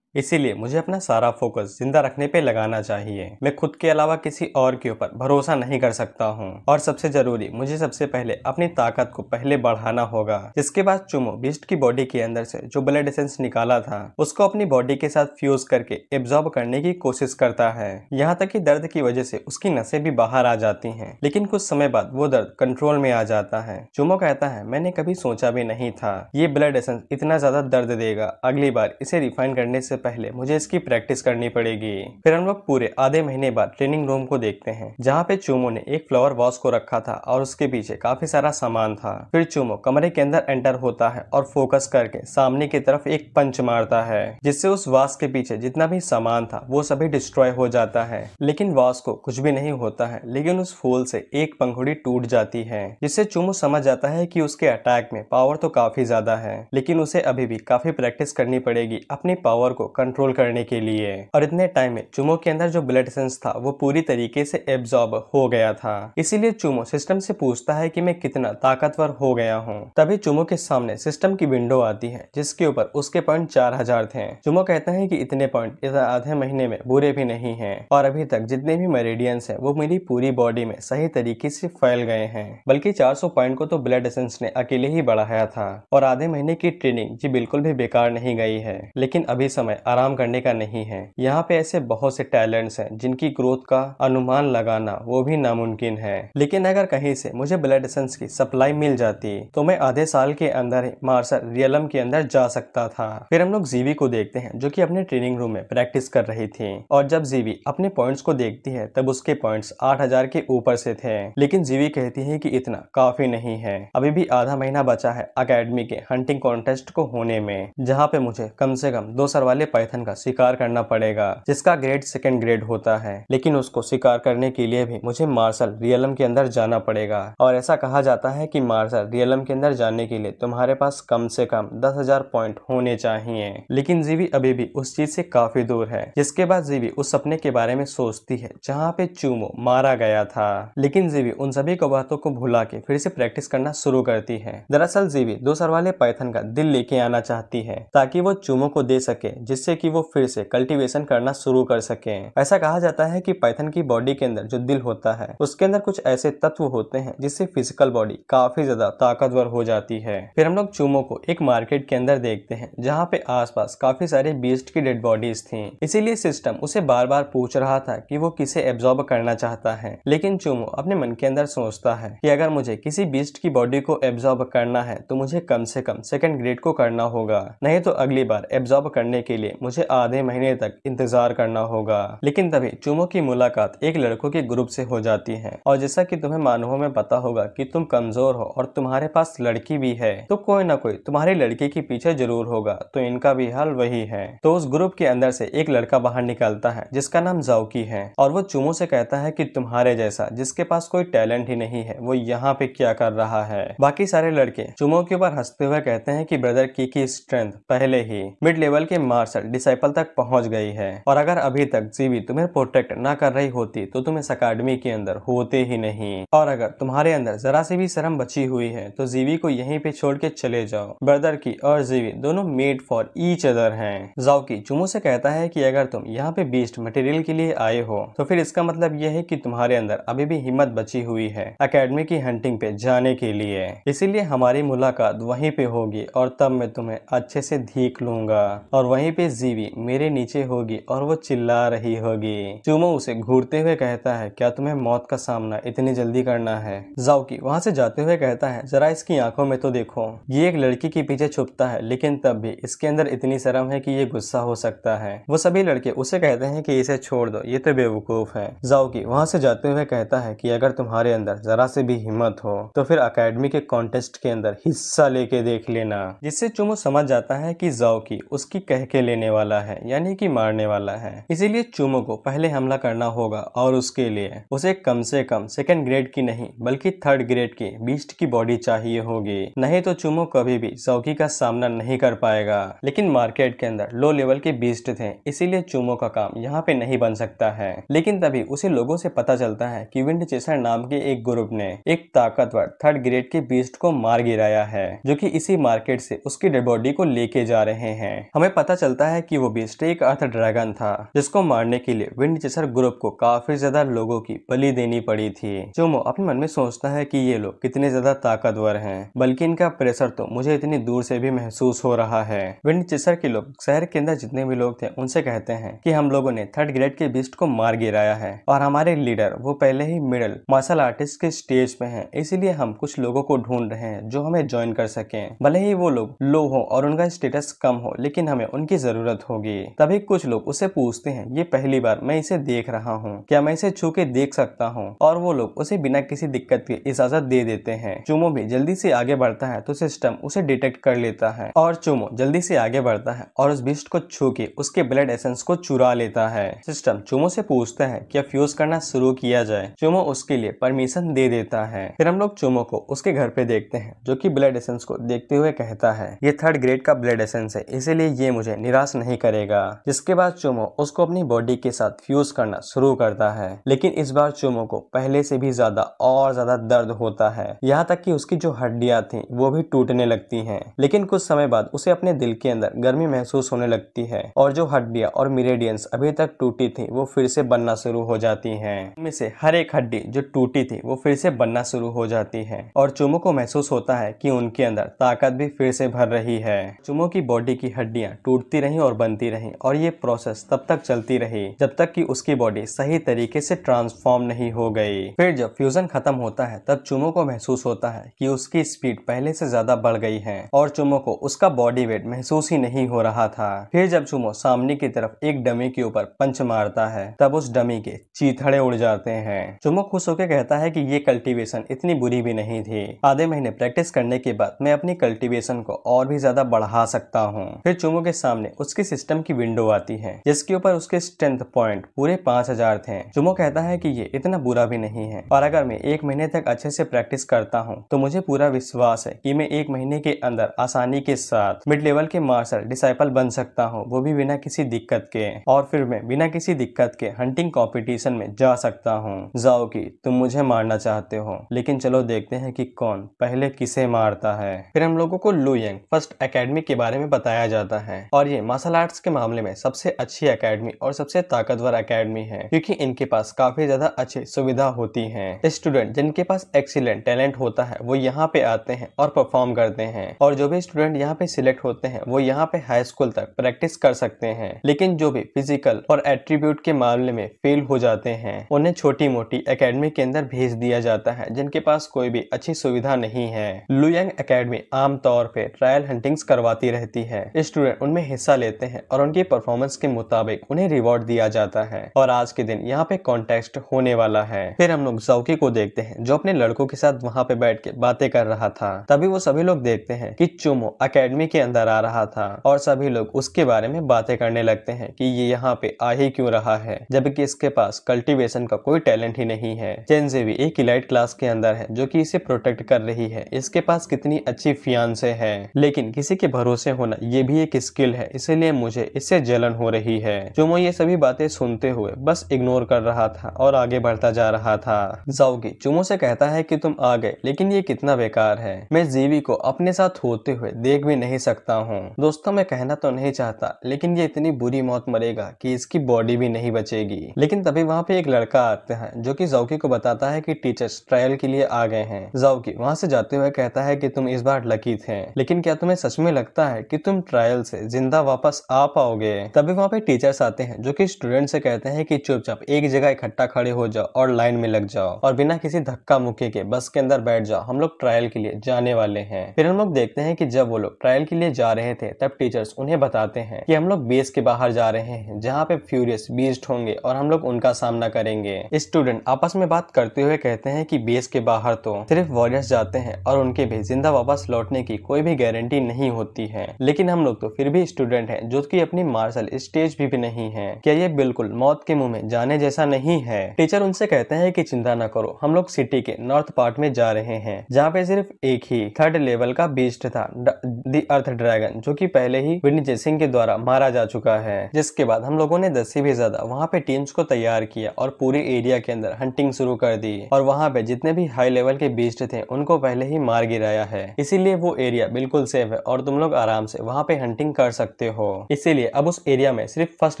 इसीलिए मुझे अपना सारा फोकस जिंदा रखने पे लगाना चाहिए मैं खुद के अलावा किसी और के ऊपर भरोसा नहीं कर सकता हूँ और सबसे जरूरी मुझे सबसे पहले अपनी ताकत को पहले बढ़ाना होगा इसके बाद चुमो बिस्ट की बॉडी के अंदर से जो ब्लड एसेंस निकाला था उसको अपनी बॉडी के साथ फ्यूज करके एब्जॉर्ब करने की कोशिश करता है यहाँ तक की दर्द की वजह से उसकी नशे भी बाहर आ जाती है लेकिन कुछ समय बाद वो दर्द कंट्रोल में आ जाता है चुमो कहता है मैंने कभी सोचा भी नहीं था ये ब्लड एसेंस इतना ज्यादा दर्द देगा अगली बार इसे रिफाइन करने से पहले मुझे इसकी प्रैक्टिस करनी पड़ेगी फिर हम लोग पूरे आधे महीने बाद ट्रेनिंग रूम को देखते हैं जहाँ पे चूमो ने एक फ्लावर वॉश को रखा था और उसके पीछे काफी सारा सामान था फिर चूमो कमरे के अंदर एंटर होता है और फोकस करके सामने की तरफ एक पंच मारता है जिससे उस वास के पीछे जितना भी सामान था वो सभी डिस्ट्रॉय हो जाता है लेकिन वास को कुछ भी नहीं होता है लेकिन उस फूल से एक पंखुड़ी टूट जाती है जिससे चूमो समझ जाता है कि उसके अटैक में पावर तो काफी ज्यादा है लेकिन उसे अभी भी काफी प्रैक्टिस करनी पड़ेगी अपनी पावर को कंट्रोल करने के लिए और इतने टाइम में चुमो के अंदर जो ब्लड सेंस था वो पूरी तरीके से एब्जॉर्ब हो गया था इसीलिए चुमो सिस्टम से पूछता है कि मैं कितना ताकतवर हो गया हूँ तभी चुमो के सामने सिस्टम की विंडो आती है जिसके ऊपर उसके पॉइंट चार हजार थे चुमो कहता है की इतने पॉइंट इस आधे महीने में बुरे भी नहीं है और अभी तक जितने भी मेरेडियंस है वो मेरी पूरी बॉडी में सही तरीके से फैल गए हैं बल्कि चार पॉइंट को तो ब्लड एसेंस ने अकेले ही बढ़ाया था और आधे महीने की ट्रेनिंग जी बिल्कुल भी बेकार नहीं गई है लेकिन अभी समय आराम करने का नहीं है यहाँ पे ऐसे बहुत से टैलेंट्स हैं जिनकी ग्रोथ का अनुमान लगाना वो भी नामुमकिन है लेकिन अगर कहीं से मुझे ब्लड एसेंस की सप्लाई मिल जाती तो मैं आधे साल के अंदर मार्सल रियलम के अंदर जा सकता था फिर हम लोग जीवी को देखते हैं जो की अपने ट्रेनिंग रूम में प्रैक्टिस कर रही थी और जब जीवी अपने पॉइंट्स को देखती है तब उसके पॉइंट्स आठ के ऊपर से थे लेकिन जीवी कहती है की इतना काफी नहीं है अभी भी आधा महीना बचा है अकेडमी के हंटिंग कॉन्टेस्ट को होने में जहाँ पे मुझे कम से कम दो सर वाले पाइथन का शिकार करना पड़ेगा जिसका ग्रेड सेकेंड ग्रेड होता है लेकिन उसको शिकार करने के लिए भी मुझे मार्शल रियलम के अंदर जाना पड़ेगा और ऐसा कहा जाता है कि मार्शल रियलम के अंदर जाने के लिए तुम्हारे पास कम से कम दस हजार पॉइंट होने चाहिए लेकिन जीवी अभी भी उस चीज से काफी दूर है जिसके बाद जीवी उस सपने के बारे में सोचती है जहाँ पे चूमो मारा गया था लेकिन जीवी उन सभी को बातों को भुला के फिर से प्रैक्टिस करना शुरू करती है दरअसल जीवी दो सर वाले पैथन का दिल लेके आना चाहती है ताकि वो चूमो को दे सके जिस जिससे कि वो फिर से कल्टीवेशन करना शुरू कर सके ऐसा कहा जाता है कि पाइथन की बॉडी के अंदर जो दिल होता है उसके अंदर कुछ ऐसे तत्व होते हैं जिससे फिजिकल बॉडी काफी ज्यादा ताकतवर हो जाती है फिर हम लोग चूमो को एक मार्केट के अंदर देखते हैं जहाँ पे आसपास काफी सारे बीस्ट की डेड बॉडीज थी इसीलिए सिस्टम उसे बार बार पूछ रहा था कि वो किसे एब्जॉर्ब करना चाहता है लेकिन चूमो अपने मन के अंदर सोचता है कि अगर मुझे किसी बीस्ट की बॉडी को एब्जॉर्ब करना है तो मुझे कम से कम सेकेंड ग्रेड को करना होगा नहीं तो अगली बार एब्जॉर्ब करने के लिए लिए मुझे आधे महीने तक इंतजार करना होगा लेकिन तभी चुमो की मुलाकात एक लड़कों के ग्रुप से हो जाती है और जैसा कि तुम्हें मानव में पता होगा कि तुम कमजोर हो और तुम्हारे पास लड़की भी है तो कोई ना कोई तुम्हारी लड़की के पीछे जरूर होगा तो इनका भी हाल वही है तो उस ग्रुप के अंदर से एक लड़का बाहर निकलता है जिसका नाम जाऊकी है और वो चुमो से कहता है की तुम्हारे जैसा जिसके पास कोई टैलेंट ही नहीं है वो यहाँ पे क्या कर रहा है बाकी सारे लड़के चुमो के ऊपर हंसते हुए कहते हैं की ब्रदर की की स्ट्रेंथ पहले ही मिड लेवल के मार्च डिसाइपल तक पहुंच गई है और अगर अभी तक जीवी तुम्हें प्रोटेक्ट ना कर रही होती तो तुम इस अकेडमी के अंदर होते ही नहीं और अगर तुम्हारे अंदर जरा सी भी शर्म बची हुई है तो जीवी को यहीं पे छोड़ के चले जाओ ब्रदर की और जीवी दोनों मेड फॉर ईच अदर है जाओकी चुमू से कहता है की अगर तुम यहाँ पे बेस्ट मटेरियल के लिए आए हो तो फिर इसका मतलब यह है की तुम्हारे अंदर अभी भी हिम्मत बची हुई है अकेडमी की हंटिंग पे जाने के लिए इसीलिए हमारी मुलाकात वहीं पे होगी और तब मैं तुम्हें अच्छे से देख लूंगा और वहीं पे जीवी मेरे नीचे होगी और वो चिल्ला रही होगी चूमो उसे घूरते हुए कहता है क्या तुम्हें मौत का सामना इतनी जल्दी करना है जाओकी वहाँ से जाते हुए कहता है जरा इसकी आंखों में तो देखो ये एक लड़की के पीछे छुपता है लेकिन तब भी इसके अंदर इतनी शर्म है की ये गुस्सा हो सकता है वो सभी लड़के उसे कहते हैं की इसे छोड़ दो ये तो बेवकूफ है जाओकी वहाँ से जाते हुए कहता है की अगर तुम्हारे अंदर जरा से भी हिम्मत हो तो फिर अकेडमी के कॉन्टेस्ट के अंदर हिस्सा लेके देख लेना जिससे चुमो समझ जाता है कि जाओकी उसकी कह के लेने वाला है यानी कि मारने वाला है इसीलिए चूमो को पहले हमला करना होगा और उसके लिए उसे कम से कम सेकेंड ग्रेड की नहीं बल्कि थर्ड ग्रेड की बीस्ट की बॉडी चाहिए होगी नहीं तो चूमो कभी भी सौकी का सामना नहीं कर पाएगा लेकिन मार्केट के अंदर लो लेवल के बीस्ट थे इसीलिए चूमो का काम यहाँ पे नहीं बन सकता है लेकिन तभी उसे लोगों से पता चलता है की विंड चेसर नाम के एक ग्रुप ने एक ताकतवर थर्ड ग्रेड के बीस्ट को मार गिराया है जो की इसी मार्केट से उसकी डेड बॉडी को लेके जा रहे हैं हमें पता चलता चलता है कि वो भी स्टेक अर्थ ड्रैगन था जिसको मारने के लिए विंड चेसर ग्रुप को काफी ज्यादा लोगों की बलि देनी पड़ी थी जोमो अपने मन में सोचता है कि ये लोग कितने ज्यादा ताकतवर हैं बल्कि इनका प्रेशर तो मुझे इतनी दूर से भी महसूस हो रहा है चेसर के लोग शहर के अंदर जितने भी लोग थे उनसे कहते हैं की हम लोगों ने थर्ड ग्रेड के बिस्ट को मार गिराया है और हमारे लीडर वो पहले ही मिडल मार्शल आर्टिस्ट के स्टेज पे है इसीलिए हम कुछ लोगों को ढूंढ रहे हैं जो हमें ज्वाइन कर सके भले ही वो लोग लो हो और उनका स्टेटस कम हो लेकिन हमें उनकी जरूरत होगी तभी कुछ लोग उसे पूछते हैं ये पहली बार मैं इसे देख रहा हूँ क्या मैं इसे छू के देख सकता हूँ और वो लोग उसे बिना किसी दिक्कत के इजाजत दे देते हैं चुमो भी जल्दी से आगे बढ़ता है तो सिस्टम उसे डिटेक्ट कर लेता है और चुमो जल्दी से आगे बढ़ता है और उस बिस्ट को छू के उसके ब्लड एसेंस को चुरा लेता है सिस्टम चुमो से पूछता है क्या फ्यूज करना शुरू किया जाए चुमो उसके लिए परमिशन दे देता है फिर हम लोग चुमो को उसके घर पे देखते हैं जो की ब्लड एसेंस को देखते हुए कहता है ये थर्ड ग्रेड का ब्लड एसेंस है इसीलिए ये मुझे निरा ग्रास नहीं करेगा जिसके बाद चोमो उसको अपनी बॉडी के साथ फ्यूज करना शुरू करता है लेकिन इस बार चोमो को पहले से भी ज्यादा और ज्यादा दर्द होता है यहाँ तक कि उसकी जो हड्डियां थी वो भी टूटने लगती हैं लेकिन कुछ समय बाद उसे अपने दिल के अंदर गर्मी महसूस होने लगती है और जो हड्डियां और मिरेडियंस अभी तक टूटी थी वो फिर से बनना शुरू हो जाती है उनमें से हर एक हड्डी जो टूटी थी वो फिर से बनना शुरू हो जाती है और चुमो को महसूस होता है कि उनके अंदर ताकत भी फिर से भर रही है चुमो की बॉडी की हड्डियां टूटती रही रहें और बनती रहें और ये प्रोसेस तब तक चलती रही जब तक कि उसकी बॉडी सही तरीके से ट्रांसफॉर्म नहीं हो गई फिर जब फ्यूजन खत्म होता है तब चूमो को महसूस होता है कि उसकी स्पीड पहले से ज्यादा बढ़ गई है और चूमो को उसका बॉडी वेट महसूस ही नहीं हो रहा था फिर जब चूमो सामने की तरफ एक डमी के ऊपर पंच मारता है तब उस डमी के चीथड़े उड़ जाते हैं चूमो खुश होकर कहता है की ये कल्टिवेशन इतनी बुरी भी नहीं थी आधे महीने प्रैक्टिस करने के बाद मैं अपनी कल्टिवेशन को और भी ज्यादा बढ़ा सकता हूँ फिर चूमो के सामने उसके सिस्टम की विंडो आती है जिसके ऊपर उसके स्ट्रेंथ पॉइंट पूरे पांच हजार थे जुमो कहता है की ये इतना बुरा भी नहीं है और अगर मैं एक महीने तक अच्छे से प्रैक्टिस करता हूँ तो मुझे पूरा विश्वास है की मैं एक महीने के अंदर आसानी के साथ मिड लेवल के मार्शल डिसाइपल बन सकता हूँ वो भी बिना किसी दिक्कत के और फिर मैं बिना किसी दिक्कत के हंटिंग कॉम्पिटिशन में जा सकता हूँ जाओ की तुम मुझे मारना चाहते हो लेकिन चलो देखते हैं कि कौन पहले किसे मारता है फिर हम लोगों को लुयंग फर्स्ट एकेडमी के बारे में बताया जाता है और ये मार्शल आर्ट्स के मामले में सबसे अच्छी अकेडमी और सबसे ताकतवर अकेडमी है क्योंकि इनके पास काफी ज्यादा अच्छी सुविधा होती है स्टूडेंट जिनके पास एक्सीलेंट टैलेंट होता है वो यहाँ पे आते हैं और परफॉर्म करते हैं और जो भी स्टूडेंट यहाँ पे सिलेक्ट होते हैं वो यहाँ पे हाई स्कूल तक प्रैक्टिस कर सकते हैं लेकिन जो भी फिजिकल और एट्रीब्यूट के मामले में फेल हो जाते हैं उन्हें छोटी मोटी अकेडमी के अंदर भेज दिया जाता है जिनके पास कोई भी अच्छी सुविधा नहीं है लुयंग अकेडमी आमतौर पर ट्रायल हंटिंग करवाती रहती है स्टूडेंट उनमें हिस्सा लेते हैं और उनकी परफॉर्मेंस के मुताबिक उन्हें रिवॉर्ड दिया जाता है और आज के दिन यहाँ पे कॉन्टेस्ट होने वाला है फिर हम लोग जौकी को देखते हैं जो अपने लड़कों के साथ वहाँ पे बैठ के बातें कर रहा था तभी वो सभी लोग देखते हैं कि चुमो अकेडमी के अंदर आ रहा था और सभी लोग उसके बारे में बातें करने लगते हैं कि ये यहाँ पे आ ही क्यों रहा है जबकि इसके पास कल्टीवेशन का कोई टैलेंट ही नहीं है जेनजेवी एक इलाइट क्लास के अंदर है जो की इसे प्रोटेक्ट कर रही है इसके पास कितनी अच्छी फियांसे है लेकिन किसी के भरोसे होना ये भी एक स्किल है इसलिए मुझे इससे जलन हो रही है मैं ये सभी बातें सुनते हुए बस इग्नोर कर रहा था और आगे बढ़ता जा रहा था जाओगी चुमो से कहता है कि तुम आ गए लेकिन ये कितना बेकार है मैं जीवी को अपने साथ होते हुए देख भी नहीं सकता हूँ दोस्तों मैं कहना तो नहीं चाहता लेकिन ये इतनी बुरी मौत मरेगा कि इसकी बॉडी भी नहीं बचेगी लेकिन तभी वहाँ पे एक लड़का आते हैं जो कि जाओकी को बताता है कि टीचर्स ट्रायल के लिए आ गए हैं जाओकी वहाँ से जाते हुए कहता है कि तुम इस बार लकी थे लेकिन क्या तुम्हें सच में लगता है कि तुम ट्रायल से जिंदा वापस आ पाओगे तभी वहाँ पे टीचर्स आते हैं जो कि स्टूडेंट से कहते हैं कि चुपचाप एक जगह इकट्ठा खड़े हो जाओ और लाइन में लग जाओ और बिना किसी धक्का मुक्के के बस के अंदर बैठ जाओ हम लोग ट्रायल के लिए जाने वाले हैं फिर हम लोग देखते हैं कि जब वो लोग ट्रायल के लिए जा रहे थे तब टीचर्स उन्हें बताते हैं कि हम लोग बेस के बाहर जा रहे हैं जहाँ पे फ्यूरियस बीस्ट होंगे और हम लोग उनका सामना करेंगे स्टूडेंट आपस में बात करते हुए कहते हैं कि बेस के बाहर तो सिर्फ वॉरियर्स जाते हैं और उनके भी जिंदा वापस लौटने की कोई भी गारंटी नहीं होती है लेकिन हम लोग तो फिर भी स्टूडेंट स्टूडेंट है जो की अपनी मार्शल स्टेज भी, भी नहीं है क्या ये बिल्कुल मौत के मुंह में जाने जैसा नहीं है टीचर उनसे कहते हैं की चिंता न करो हम लोग सिटी के नॉर्थ पार्ट में जा रहे हैं जहाँ पे सिर्फ एक ही थर्ड लेवल का बीस्ट था दी अर्थ ड्रैगन जो की पहले ही विनिजय सिंह के द्वारा मारा जा चुका है जिसके बाद हम लोगों ने दस से भी ज्यादा वहाँ पे टीम्स को तैयार किया और पूरे एरिया के अंदर हंटिंग शुरू कर दी और वहाँ पे जितने भी हाई लेवल के बीस्ट थे उनको पहले ही मार गिराया है इसीलिए वो एरिया बिल्कुल सेफ है और तुम लोग आराम से वहाँ पे हंटिंग कर सकते सकते हो इसीलिए अब उस एरिया में सिर्फ फर्स्ट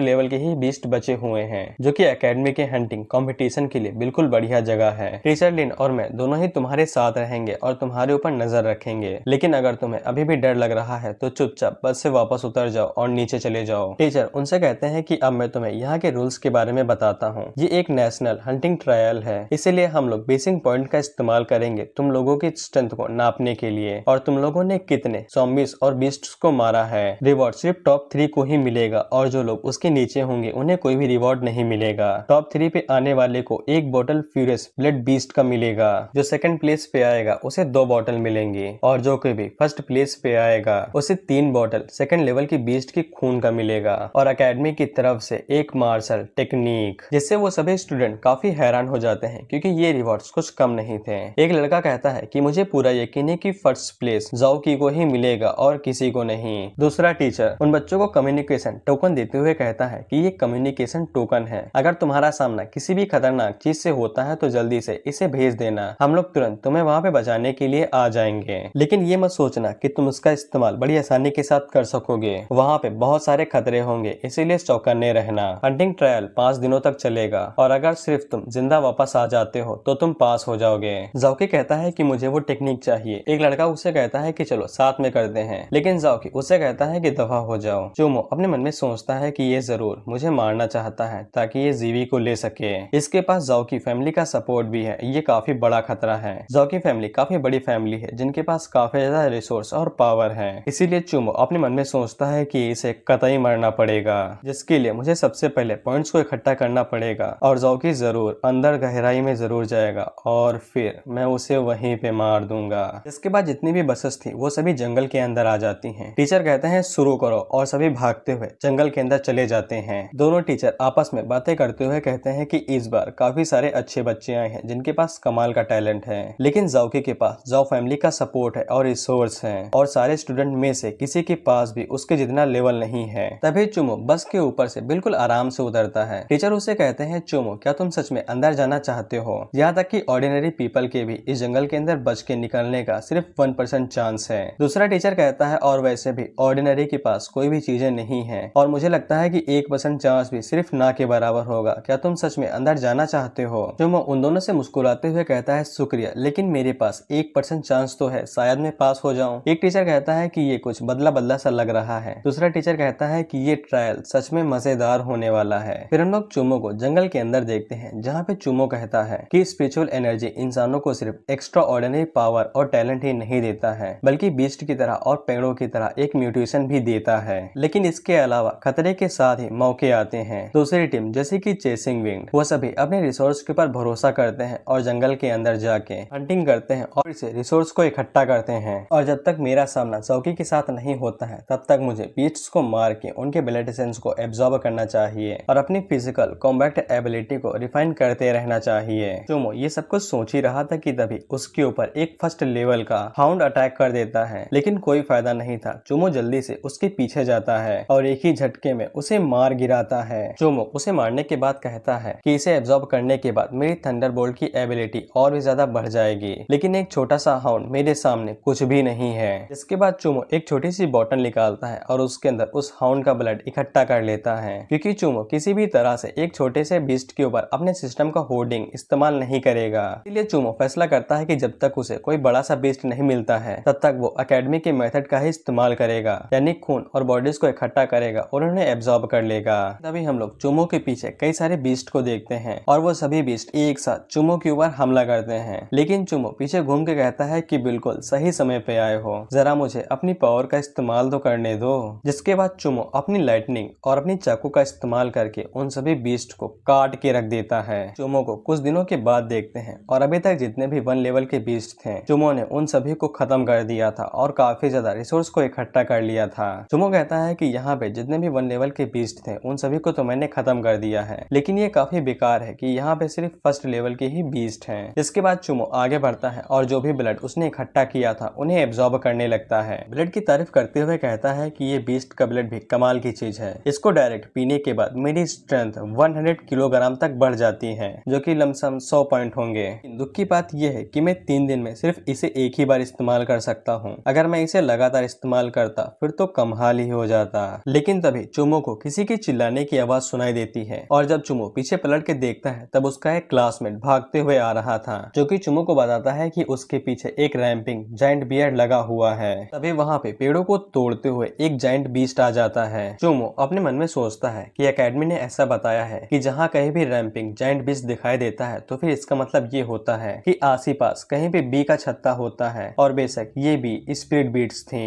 लेवल के ही बीस्ट बचे हुए हैं जो कि एकेडमी के हंटिंग कंपटीशन के लिए बिल्कुल बढ़िया जगह है टीचर लिन और मैं दोनों ही तुम्हारे साथ रहेंगे और तुम्हारे ऊपर नजर रखेंगे लेकिन अगर तुम्हें अभी भी डर लग रहा है तो चुपचाप बस से वापस उतर जाओ और नीचे चले जाओ टीचर उनसे कहते हैं की अब मैं तुम्हें यहाँ के रूल्स के बारे में बताता हूँ ये एक नेशनल हंटिंग ट्रायल है इसीलिए हम लोग बेसिंग पॉइंट का इस्तेमाल करेंगे तुम लोगों की स्ट्रेंथ को नापने के लिए और तुम लोगों ने कितने सॉम्बिस और बीस्ट को मारा है रिवॉर्ड सिर्फ सिर्फ टॉप थ्री को ही मिलेगा और जो लोग उसके नीचे होंगे उन्हें कोई भी रिवॉर्ड नहीं मिलेगा टॉप थ्री पे आने वाले को एक बॉटल फ्यूरियस ब्लड बीस्ट का मिलेगा जो सेकंड प्लेस पे आएगा उसे दो बॉटल मिलेंगे और जो कोई भी फर्स्ट प्लेस पे आएगा उसे तीन बॉटल सेकंड लेवल की बीस्ट की खून का मिलेगा और अकेडमी की तरफ से एक मार्शल टेक्निक जिससे वो सभी स्टूडेंट काफी हैरान हो जाते हैं क्योंकि ये रिवॉर्ड कुछ कम नहीं थे एक लड़का कहता है कि मुझे पूरा यकीन है कि फर्स्ट प्लेस जाओकी को ही मिलेगा और किसी को नहीं दूसरा टीचर उन बच्चों को कम्युनिकेशन टोकन देते हुए कहता है कि ये कम्युनिकेशन टोकन है अगर तुम्हारा सामना किसी भी खतरनाक चीज से होता है तो जल्दी से इसे भेज देना हम लोग तुरंत तुम्हें वहाँ पे बचाने के लिए आ जाएंगे लेकिन ये मत सोचना कि तुम उसका इस्तेमाल बड़ी आसानी के साथ कर सकोगे वहाँ पे बहुत सारे खतरे होंगे इसीलिए चौकन्ने रहना हंटिंग ट्रायल पाँच दिनों तक चलेगा और अगर सिर्फ तुम जिंदा वापस आ जाते हो तो तुम पास हो जाओगे जौकी कहता है की मुझे वो टेक्निक चाहिए एक लड़का उसे कहता है की चलो साथ में करते हैं लेकिन जौकी उसे कहता है की दफा हो जाओ चोमो अपने मन में सोचता है कि ये जरूर मुझे मारना चाहता है ताकि ये जीवी को ले सके इसके पास जाओ की फैमिली का सपोर्ट भी है ये काफी बड़ा खतरा है जाओ की फैमिली काफी बड़ी फैमिली है जिनके पास काफी ज्यादा रिसोर्स और पावर है इसीलिए चुमो अपने मन में सोचता है की इसे कतई मरना पड़ेगा जिसके लिए मुझे सबसे पहले पॉइंट्स को इकट्ठा करना पड़ेगा और जौकी जरूर अंदर गहराई में जरूर जाएगा और फिर मैं उसे वहीं पे मार दूंगा इसके बाद जितनी भी बसेस थी वो सभी जंगल के अंदर आ जाती हैं टीचर कहते हैं शुरू करो और सभी भागते हुए जंगल के अंदर चले जाते हैं दोनों टीचर आपस में बातें करते हुए कहते हैं कि इस बार काफी सारे अच्छे बच्चे आए हैं जिनके पास कमाल का टैलेंट है लेकिन जाओके के पास जाओ फैमिली का सपोर्ट है और रिसोर्स है और सारे स्टूडेंट में से किसी के पास भी उसके जितना लेवल नहीं है तभी चुमो बस के ऊपर से बिल्कुल आराम से उतरता है टीचर उसे कहते हैं चुमो क्या तुम सच में अंदर जाना चाहते हो यहाँ तक की ऑर्डिनरी पीपल के भी इस जंगल के अंदर बच के निकलने का सिर्फ वन परसेंट चांस है दूसरा टीचर कहता है और वैसे भी ऑर्डिनरी के पास पास कोई भी चीजें नहीं है और मुझे लगता है कि एक परसेंट चांस भी सिर्फ ना के बराबर होगा क्या तुम सच में अंदर जाना चाहते हो जो मैं उन दोनों से मुस्कुराते हुए कहता है शुक्रिया लेकिन मेरे पास एक परसेंट चांस तो है शायद मैं पास हो जाऊँ एक टीचर कहता है की ये कुछ बदला बदला सा लग रहा है दूसरा टीचर कहता है की ये ट्रायल सच में मजेदार होने वाला है फिर हम लोग चुमो को जंगल के अंदर देखते हैं जहाँ पे चुमो कहता है कि स्पिरिचुअल एनर्जी इंसानों को सिर्फ एक्स्ट्रा ऑर्डिनरी पावर और टैलेंट ही नहीं देता है बल्कि बीस्ट की तरह और पेड़ों की तरह एक म्यूटेशन भी देता गया है लेकिन इसके अलावा खतरे के साथ ही मौके आते हैं दूसरी टीम जैसे कि चेसिंग विंग वो सभी अपने रिसोर्स के ऊपर भरोसा करते हैं और जंगल के अंदर जाके हंटिंग करते हैं और इसे रिसोर्स को इकट्ठा करते हैं और जब तक मेरा सामना चौकी के साथ नहीं होता है तब तक मुझे बीट्स को मार के उनके ब्लड सेंस को एब्जॉर्ब करना चाहिए और अपनी फिजिकल कॉम्बैक्ट एबिलिटी को रिफाइन करते रहना चाहिए चुमो ये सब कुछ सोच ही रहा था कि तभी उसके ऊपर एक फर्स्ट लेवल का हाउंड अटैक कर देता है लेकिन कोई फायदा नहीं था चुमो जल्दी से उसके पीछे पीछे जाता है और एक ही झटके में उसे मार गिराता है चोमो उसे मारने के बाद कहता है कि इसे एब्जॉर्ब करने के बाद मेरी थंडर की एबिलिटी और भी ज्यादा बढ़ जाएगी लेकिन एक छोटा सा हाउंड मेरे सामने कुछ भी नहीं है इसके बाद चुमो एक छोटी सी बॉटल निकालता है और उसके अंदर उस हाउंड का ब्लड इकट्ठा कर लेता है क्योंकि चुमो किसी भी तरह से एक छोटे से बिस्ट के ऊपर अपने सिस्टम का होर्डिंग इस्तेमाल नहीं करेगा इसलिए चुमो फैसला करता है की जब तक उसे कोई बड़ा सा बिस्ट नहीं मिलता है तब तक वो अकेडमी के मेथड का ही इस्तेमाल करेगा यानी खून और बॉडीज को इकट्ठा करेगा और उन्हें एब्जॉर्ब कर लेगा तभी हम लोग चुमो के पीछे कई सारे बीस्ट को देखते हैं और वो सभी बीस्ट एक साथ चुमो के ऊपर हमला करते हैं लेकिन चुमो पीछे घूम के कहता है की बिल्कुल सही समय पे आए हो जरा मुझे अपनी पावर का इस्तेमाल तो करने दो जिसके बाद चुमो अपनी लाइटनिंग और अपनी चाकू का इस्तेमाल करके उन सभी बीस्ट को काट के रख देता है चुमो को कुछ दिनों के बाद देखते हैं और अभी तक जितने भी वन लेवल के बीस्ट थे चुमो ने उन सभी को खत्म कर दिया था और काफी ज्यादा रिसोर्स को इकट्ठा कर लिया था चुमो मोमो कहता है कि यहाँ पे जितने भी वन लेवल के बीस्ट थे उन सभी को तो मैंने खत्म कर दिया है लेकिन ये काफी बेकार है कि यहाँ पे सिर्फ फर्स्ट लेवल के ही बीस्ट हैं इसके बाद चुमो आगे बढ़ता है और जो भी ब्लड उसने इकट्ठा किया था उन्हें एब्जॉर्ब करने लगता है ब्लड की तारीफ करते हुए कहता है की ये बीस्ट का ब्लड भी कमाल की चीज है इसको डायरेक्ट पीने के बाद मेरी स्ट्रेंथ वन किलोग्राम तक बढ़ जाती है जो की लमसम सौ पॉइंट होंगे दुख की बात यह है की मैं तीन दिन में सिर्फ इसे एक ही बार इस्तेमाल कर सकता हूँ अगर मैं इसे लगातार इस्तेमाल करता फिर तो कम हाल खाली ही हो जाता लेकिन तभी चुमो को किसी के चिल्लाने की आवाज सुनाई देती है और जब चुमो पीछे पलट के देखता है तब उसका एक क्लासमेट भागते हुए आ रहा था जो कि चुमो को बताता है कि उसके पीछे एक रैम्पिंग जाइंट बियर लगा हुआ है तभी वहाँ पे पेड़ों को तोड़ते हुए एक जाइंट बीस्ट आ जाता है चुमो अपने मन में सोचता है की अकेडमी ने ऐसा बताया है की जहाँ कहीं भी रैम्पिंग जाइंट बीस्ट दिखाई देता है तो फिर इसका मतलब ये होता है की आसी पास कहीं भी बी का छत्ता होता है और बेशक ये भी स्पीड बीट्स थी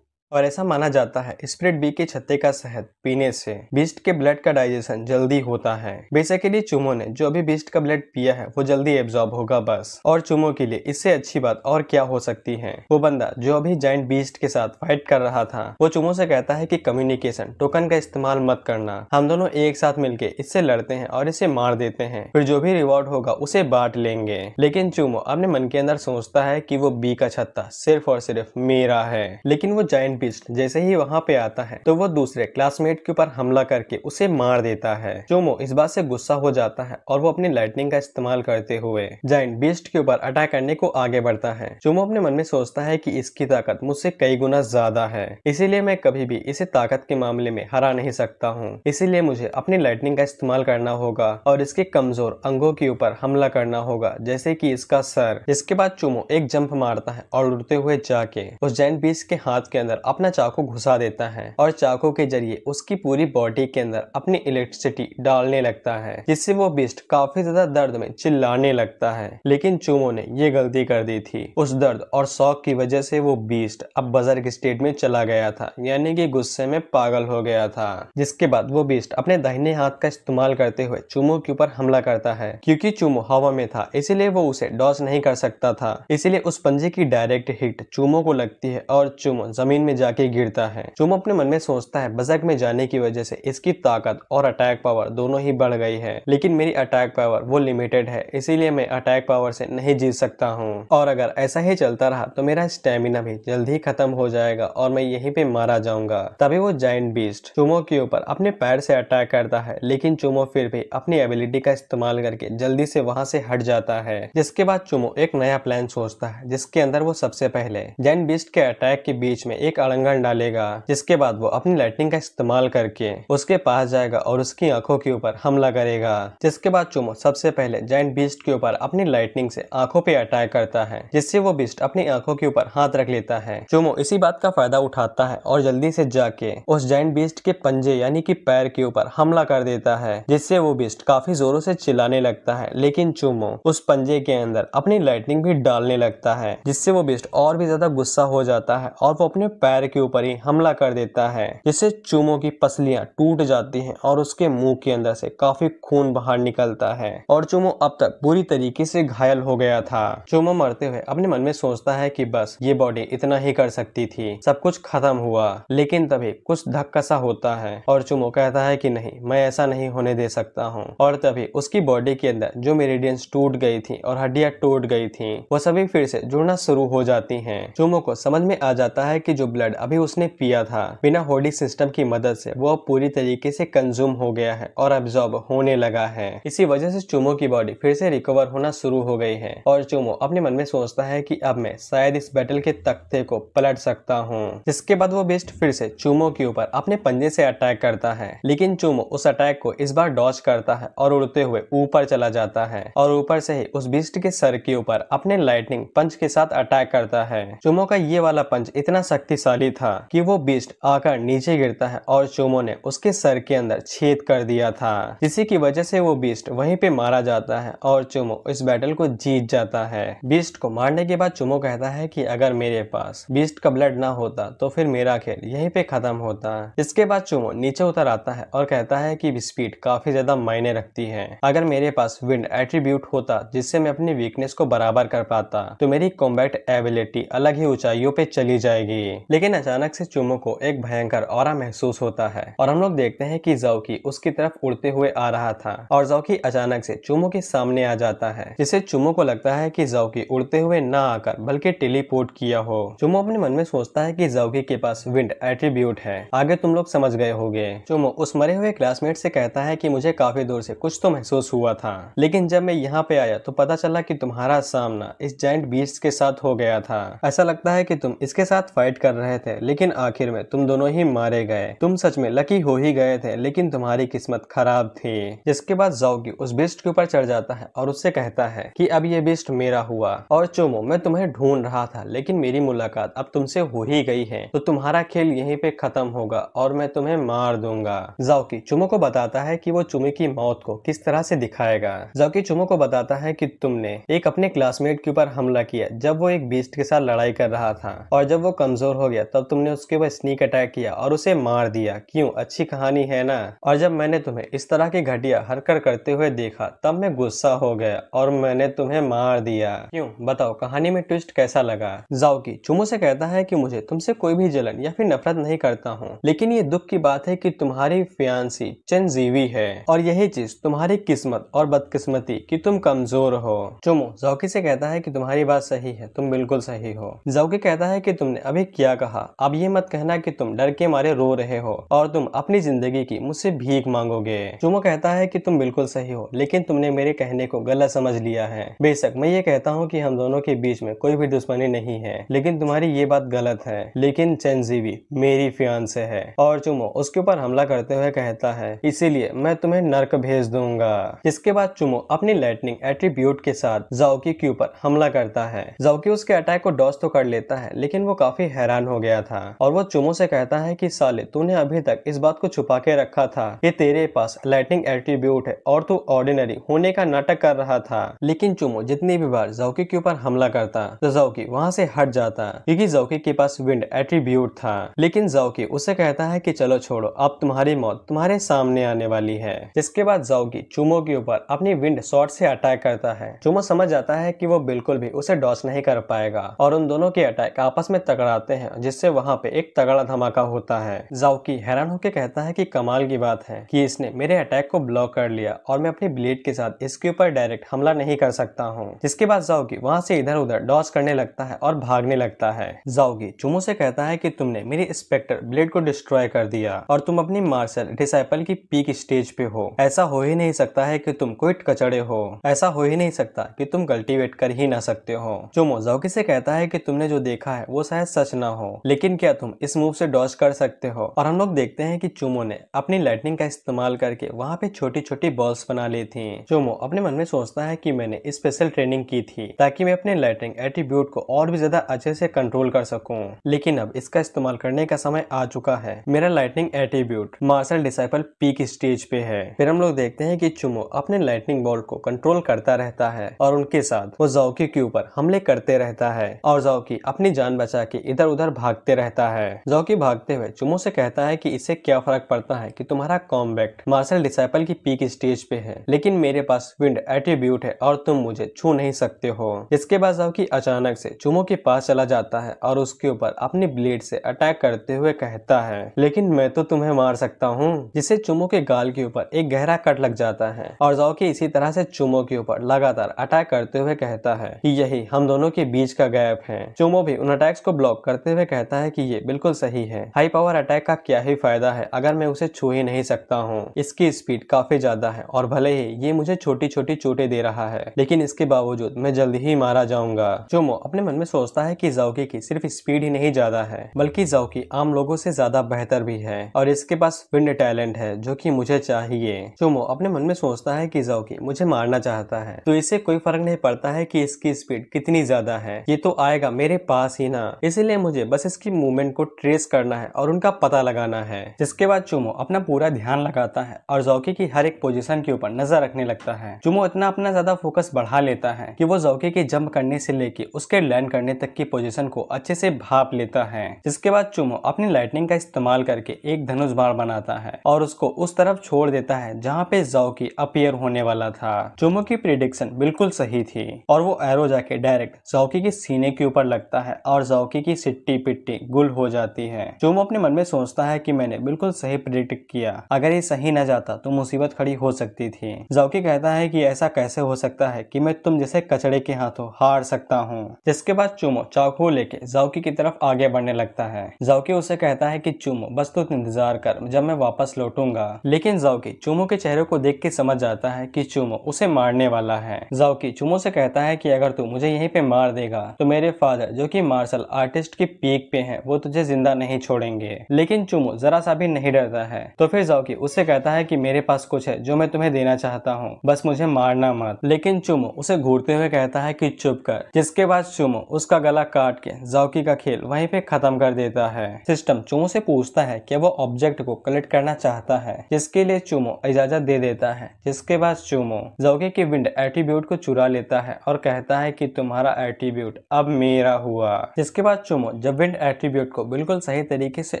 और ऐसा माना जाता है स्प्रिट बी के छत्ते का शहद पीने से बीस्ट के ब्लड का डाइजेशन जल्दी होता है बेसिकली चूमों ने जो भी बीस्ट का ब्लड पिया है वो जल्दी एब्जॉर्ब होगा बस और चुमो के लिए इससे अच्छी बात और क्या हो सकती है वो बंदा जो अभी जाइंट बीस्ट के साथ फाइट कर रहा था वो चुमो से कहता है की कम्युनिकेशन टोकन का इस्तेमाल मत करना हम दोनों एक साथ मिलकर इससे लड़ते हैं और इसे मार देते हैं फिर जो भी रिवॉर्ड होगा उसे बांट लेंगे लेकिन चूमो अपने मन के अंदर सोचता है की वो बी का छत्ता सिर्फ और सिर्फ मेरा है लेकिन वो जाइंट बीस्ट जैसे ही वहाँ पे आता है तो वो दूसरे क्लासमेट के ऊपर हमला करके उसे मार देता है चोमो इस बात से गुस्सा हो जाता है और वो अपनी लाइटनिंग का इस्तेमाल करते हुए जाइन बीस्ट के ऊपर अटैक करने को आगे बढ़ता है चोमो अपने मन में सोचता है की इसकी ताकत मुझसे कई गुना ज्यादा है इसीलिए मैं कभी भी इसे ताकत के मामले में हरा नहीं सकता हूँ इसीलिए मुझे अपनी लाइटनिंग का इस्तेमाल करना होगा और इसके कमजोर अंगों के ऊपर हमला करना होगा जैसे कि इसका सर इसके बाद चुमो एक जंप मारता है और उड़ते हुए जाके उस जैन बीस के हाथ के अंदर अपना चाकू घुसा देता है और चाकू के जरिए उसकी पूरी बॉडी के अंदर अपनी इलेक्ट्रिसिटी डालने लगता है जिससे वो बिस्ट काफी ज्यादा दर्द में चिल्लाने लगता है लेकिन चूमो ने ये गलती कर दी थी उस दर्द और शौक की वजह से वो बीस्ट अब बजर के स्टेट में चला गया था यानी कि गुस्से में पागल हो गया था जिसके बाद वो बीस्ट अपने दाहिने हाथ का इस्तेमाल करते हुए चूमो के ऊपर हमला करता है क्योंकि चूमो हवा में था इसीलिए वो उसे डॉस नहीं कर सकता था इसीलिए उस पंजे की डायरेक्ट हिट चूमो को लगती है और चूमो जमीन में जाके गिरता है चुम अपने मन में सोचता है बजक में जाने की वजह से इसकी ताकत और अटैक पावर दोनों ही बढ़ गई है लेकिन मेरी अटैक पावर वो लिमिटेड है इसीलिए मैं अटैक पावर से नहीं जीत सकता हूँ और अगर ऐसा ही चलता रहा तो मेरा स्टेमिना भी जल्द ही खत्म हो जाएगा और मैं यही पे मारा जाऊंगा तभी वो जॉइंट बीस्ट चुमो के ऊपर अपने पैर से अटैक करता है लेकिन चुमो फिर भी अपनी एबिलिटी का इस्तेमाल करके जल्दी से वहाँ से हट जाता है जिसके बाद चुमो एक नया प्लान सोचता है जिसके अंदर वो सबसे पहले जैन बीस्ट के अटैक के बीच में एक ताड़ंगन डालेगा जिसके बाद वो अपनी लाइटनिंग का इस्तेमाल करके उसके पास जाएगा और उसकी आंखों के ऊपर हमला करेगा जिसके बाद चुमो सबसे पहले जैन बीस्ट के ऊपर अपनी लाइटनिंग से आंखों पे अटैक करता है जिससे वो बीस्ट अपनी आंखों के ऊपर हाथ रख लेता है चुमो इसी बात का फायदा उठाता है और जल्दी से जाके उस जैन बीस्ट के पंजे यानी की पैर के ऊपर हमला कर देता है जिससे वो बीस्ट काफी जोरों से चिल्लाने लगता है लेकिन चुमो उस पंजे के अंदर अपनी लाइटनिंग भी डालने लगता है जिससे वो बीस्ट और भी ज्यादा गुस्सा हो जाता है और वो अपने पैर पैर के ऊपर ही हमला कर देता है जिससे चूमो की पसलियां टूट जाती हैं और उसके मुंह के अंदर से काफी खून बाहर निकलता है और चूमो अब तक बुरी तरीके से घायल हो गया था चूमो मरते हुए अपने मन में सोचता है की बस ये बॉडी इतना ही कर सकती थी सब कुछ खत्म हुआ लेकिन तभी कुछ धक्का सा होता है और चूमो कहता है की नहीं मैं ऐसा नहीं होने दे सकता हूँ और तभी उसकी बॉडी के अंदर जो मेरेडियंस टूट गई थी और हड्डियां टूट गई थी वो सभी फिर से जुड़ना शुरू हो जाती है चूमो को समझ में आ जाता है की जो ब्लड ब्लड अभी उसने पिया था बिना होडी सिस्टम की मदद से वो पूरी तरीके से कंज्यूम हो गया है और अब्जॉर्ब होने लगा है इसी वजह से चुमो की बॉडी फिर से रिकवर होना शुरू हो गई है और चुमो अपने मन में सोचता है की अब मैं शायद इस बैटल के तख्ते को पलट सकता हूँ जिसके बाद वो बेस्ट फिर से चूमो के ऊपर अपने पंजे से अटैक करता है लेकिन चुमो उस अटैक को इस बार डॉच करता है और उड़ते हुए ऊपर चला जाता है और ऊपर से ही उस बिस्ट के सर के ऊपर अपने लाइटनिंग पंच के साथ अटैक करता है चुमो का ये वाला पंच इतना शक्तिशाली शक्तिशाली था कि वो बिस्ट आकर नीचे गिरता है और चोमो ने उसके सर के अंदर छेद कर दिया था इसी की वजह से वो बिस्ट वहीं पे मारा जाता है और चोमो इस बैटल को जीत जाता है बिस्ट को मारने के बाद चोमो कहता है कि अगर मेरे पास बिस्ट का ब्लड ना होता तो फिर मेरा खेल यहीं पे खत्म होता इसके बाद चोमो नीचे उतर आता है और कहता है की स्पीड काफी ज्यादा मायने रखती है अगर मेरे पास विंड एट्रीब्यूट होता जिससे मैं अपनी वीकनेस को बराबर कर पाता तो मेरी कॉम्बैक्ट एबिलिटी अलग ही ऊंचाइयों पे चली जाएगी लेकिन अचानक से चुमो को एक भयंकर और महसूस होता है और हम लोग देखते हैं कि जौकी उसकी तरफ उड़ते हुए आ रहा था और जौकी अचानक से चुमो के सामने आ जाता है जिसे चुमो को लगता है कि जौकी उड़ते हुए ना आकर बल्कि टेलीपोर्ट किया हो चुमो अपने मन में सोचता है कि जौकी के पास विंड एट्रीब्यूट है आगे तुम लोग समझ गए होगे चुमो उस मरे हुए क्लासमेट से कहता है की मुझे काफी दूर से कुछ तो महसूस हुआ था लेकिन जब मैं यहाँ पे आया तो पता चला की तुम्हारा सामना इस जाइंट बीस के साथ हो गया था ऐसा लगता है कि तुम इसके साथ फाइट कर रहे रहे थे लेकिन आखिर में तुम दोनों ही मारे गए तुम सच में लकी हो ही गए थे लेकिन तुम्हारी किस्मत खराब थी जिसके बाद जाओगी उस बिस्ट के ऊपर चढ़ जाता है और उससे कहता है कि अब ये बिस्ट मेरा हुआ और चोमो मैं तुम्हें ढूंढ रहा था लेकिन मेरी मुलाकात अब तुमसे हो ही गई है तो तुम्हारा खेल यही पे खत्म होगा और मैं तुम्हें मार दूंगा जाओकी चुमो को बताता है की वो चुमे की मौत को किस तरह से दिखाएगा जाओकी चुमो को बताता है कि तुमने एक अपने क्लासमेट के ऊपर हमला किया जब वो एक बीस्ट के साथ लड़ाई कर रहा था और जब वो कमजोर हो गया गया तब तुमने उसके ऊपर स्नीक अटैक किया और उसे मार दिया क्यों अच्छी कहानी है ना और जब मैंने तुम्हें इस तरह की घटिया हरकत करते हुए देखा तब मैं गुस्सा हो गया और मैंने तुम्हें मार दिया क्यों बताओ कहानी में ट्विस्ट कैसा लगा जाओकी चुमो से कहता है की मुझे तुमसे कोई भी जलन या फिर नफरत नहीं करता हूँ लेकिन ये दुख की बात है की तुम्हारी फियांसी चंदजीवी है और यही चीज तुम्हारी किस्मत और बदकिस्मती की तुम कमजोर हो चुमो जाओकी से कहता है की तुम्हारी बात सही है तुम बिल्कुल सही हो जाओकी कहता है की तुमने अभी क्या कहा कहा अब ये मत कहना कि तुम डर के मारे रो रहे हो और तुम अपनी जिंदगी की मुझसे भीख मांगोगे चुमो कहता है कि तुम बिल्कुल सही हो लेकिन तुमने मेरे कहने को गलत समझ लिया है बेशक मैं ये कहता हूँ की हम दोनों के बीच में कोई भी दुश्मनी नहीं है लेकिन तुम्हारी ये बात गलत है लेकिन चंजीवी मेरी फ्यान से है और चुमो उसके ऊपर हमला करते हुए कहता है इसीलिए मैं तुम्हें नर्क भेज दूंगा इसके बाद चुमो अपनी लाइटनिंग एट्रीब्यूट के साथ जाओकी के ऊपर हमला करता है जाओकी उसके अटैक को डॉस तो कर लेता है लेकिन वो काफी हैरान हो गया था और वो चुमो से कहता है कि साले तूने अभी तक इस बात को छुपा के रखा था कि तेरे पास लाइटिंग एट्रीब्यूट है और तू ऑर्डिनरी होने का नाटक कर रहा था लेकिन चुमो जितनी भी बार जौकी के ऊपर हमला करता तो जौकी वहाँ से हट जाता क्योंकि जौकी के पास विंड एट्रीब्यूट था लेकिन जौकी उसे कहता है की चलो छोड़ो अब तुम्हारी मौत तुम्हारे सामने आने वाली है जिसके बाद जौकी चुमो के ऊपर अपनी विंड शॉर्ट से अटैक करता है चुमो समझ जाता है की वो बिल्कुल भी उसे डॉस नहीं कर पाएगा और उन दोनों के अटैक आपस में तकड़ाते हैं जिससे वहाँ पे एक तगड़ा धमाका होता है जाओकी हैरान होकर कहता है कि कमाल की बात है कि इसने मेरे अटैक को ब्लॉक कर लिया और मैं अपनी ब्लेड के साथ इसके ऊपर डायरेक्ट हमला नहीं कर सकता हूँ जिसके बाद जाऊकी वहाँ से इधर उधर डॉस करने लगता है और भागने लगता है जाओगी चुमू से कहता है कि तुमने मेरी स्पेक्टर ब्लेड को डिस्ट्रॉय कर दिया और तुम अपनी मार्शल डिसाइपल की पीक स्टेज पे हो ऐसा हो ही नहीं सकता है कि तुम क्विट कचड़े हो ऐसा हो ही नहीं सकता कि तुम कल्टीवेट कर ही ना सकते हो चुमो जाओकी से कहता है कि तुमने जो देखा है वो शायद सच ना हो लेकिन क्या तुम इस मूव से डॉज कर सकते हो और हम लोग देखते हैं कि चुमो ने अपनी लाइटनिंग का इस्तेमाल करके वहाँ पे छोटी छोटी बॉल्स बना ली थी चुमो अपने मन में सोचता है की मैंने स्पेशल ट्रेनिंग की थी ताकि मैं अपने लाइटनिंग एट्रीब्यूट को और भी ज्यादा अच्छे से कंट्रोल कर सकूँ लेकिन अब इसका इस्तेमाल करने का समय आ चुका है मेरा lightning attribute martial disciple peak stage पे है फिर हम लोग देखते हैं कि चुमो अपने लाइटनिंग बॉल को कंट्रोल करता रहता है और उनके साथ वो जौकी के ऊपर हमले करते रहता है और जौकी अपनी जान बचा के इधर उधर भागते रहता है जौकी भागते हुए चुमो से कहता है कि इसे क्या फर्क पड़ता है कि तुम्हारा कॉम्बैक्ट मार्शल डिसाइपल की पीक स्टेज पे है लेकिन मेरे पास विंड एट्रीब्यूट है और तुम मुझे छू नहीं सकते हो इसके बाद जौकी अचानक से चुमो के पास चला जाता है और उसके ऊपर अपनी ब्लेड से अटैक करते हुए कहता है लेकिन मैं तो तुम्हें मार सकता हूँ जिसे चुमो के गाल के ऊपर एक गहरा कट लग जाता है और जौकी इसी तरह से चुमो के ऊपर लगातार अटैक करते हुए कहता है कि यही हम दोनों के बीच का गैप है चुमो भी उन अटैक्स को ब्लॉक करते हुए कहता है कि ये बिल्कुल सही है हाई पावर अटैक का क्या ही फायदा है अगर मैं उसे छू ही नहीं सकता हूँ इसकी स्पीड काफी ज्यादा है और भले ही ये मुझे छोटी छोटी चोटे दे रहा है लेकिन इसके बावजूद मैं जल्द ही मारा जाऊंगा जोमो अपने मन में सोचता है की जाओकी की सिर्फ स्पीड ही नहीं ज्यादा है बल्कि जाओकी आम लोगों से ज्यादा बेहतर भी है और इसके पास विंड टैलेंट है जो की मुझे चाहिए जोमो अपने मन में सोचता है की जाओकी मुझे मारना चाहता है तो इससे कोई फर्क नहीं पड़ता है की इसकी स्पीड कितनी ज्यादा है ये तो आएगा मेरे पास ही ना इसीलिए मुझे बस बसेस की मूवमेंट को ट्रेस करना है और उनका पता लगाना है जिसके बाद चुमो अपना पूरा ध्यान लगाता है और जौकी की हर एक पोजिशन के ऊपर नजर रखने लगता है चुमो इतना अपना ज्यादा फोकस बढ़ा लेता है की वो जौकी के जम्प करने से लेके उसके लैंड करने तक की पोजिशन को अच्छे से भाप लेता है जिसके बाद चुमो अपनी लाइटनिंग का इस्तेमाल करके एक धनुष बाढ़ बनाता है और उसको उस तरफ छोड़ देता है जहाँ पे जौकी अपियर होने वाला था चुमो की प्रिडिक्शन बिल्कुल सही थी और वो एरो जाके डायरेक्ट जौकी के सीने के ऊपर लगता है और जौकी की सिट्टी पिट्टी गुल हो जाती है जोमो अपने मन में सोचता है कि मैंने बिल्कुल सही प्रिडिक्ट किया अगर ये सही न जाता तो मुसीबत खड़ी हो सकती थी जौकी कहता है कि ऐसा कैसे हो सकता है कि मैं तुम जैसे कचड़े के हाथों हार सकता हूँ जिसके बाद चुमो चाकू लेके जौकी की तरफ आगे बढ़ने लगता है जौकी उसे कहता है की चुमो बस तुम इंतजार कर जब मैं वापस लौटूंगा लेकिन जौकी चुमो के चेहरे को देख के समझ जाता है की चुमो उसे मारने वाला है जौकी चुमो से कहता है की अगर तू मुझे यही पे मार देगा तो मेरे फादर जो की मार्शल आर्टिस्ट की पी पीक पे हैं वो तुझे जिंदा नहीं छोड़ेंगे लेकिन चुमू जरा सा भी नहीं डरता है तो फिर जाओकी उसे कहता है कि मेरे पास कुछ है जो मैं तुम्हें देना चाहता हूँ बस मुझे मारना मत लेकिन चुमू उसे घूरते हुए कहता है कि चुप कर जिसके बाद चुमू उसका गला काट के जाओकी का खेल वहीं पे खत्म कर देता है सिस्टम चुमू से पूछता है कि वो ऑब्जेक्ट को कलेक्ट करना चाहता है जिसके लिए चुमो इजाजत दे देता है जिसके बाद चुमो जाओकी के विंड एटीब्यूट को चुरा लेता है और कहता है की तुम्हारा एटीब्यूट अब मेरा हुआ जिसके बाद चुमो जब मूवमेंट एट्रीब्यूट को बिल्कुल सही तरीके से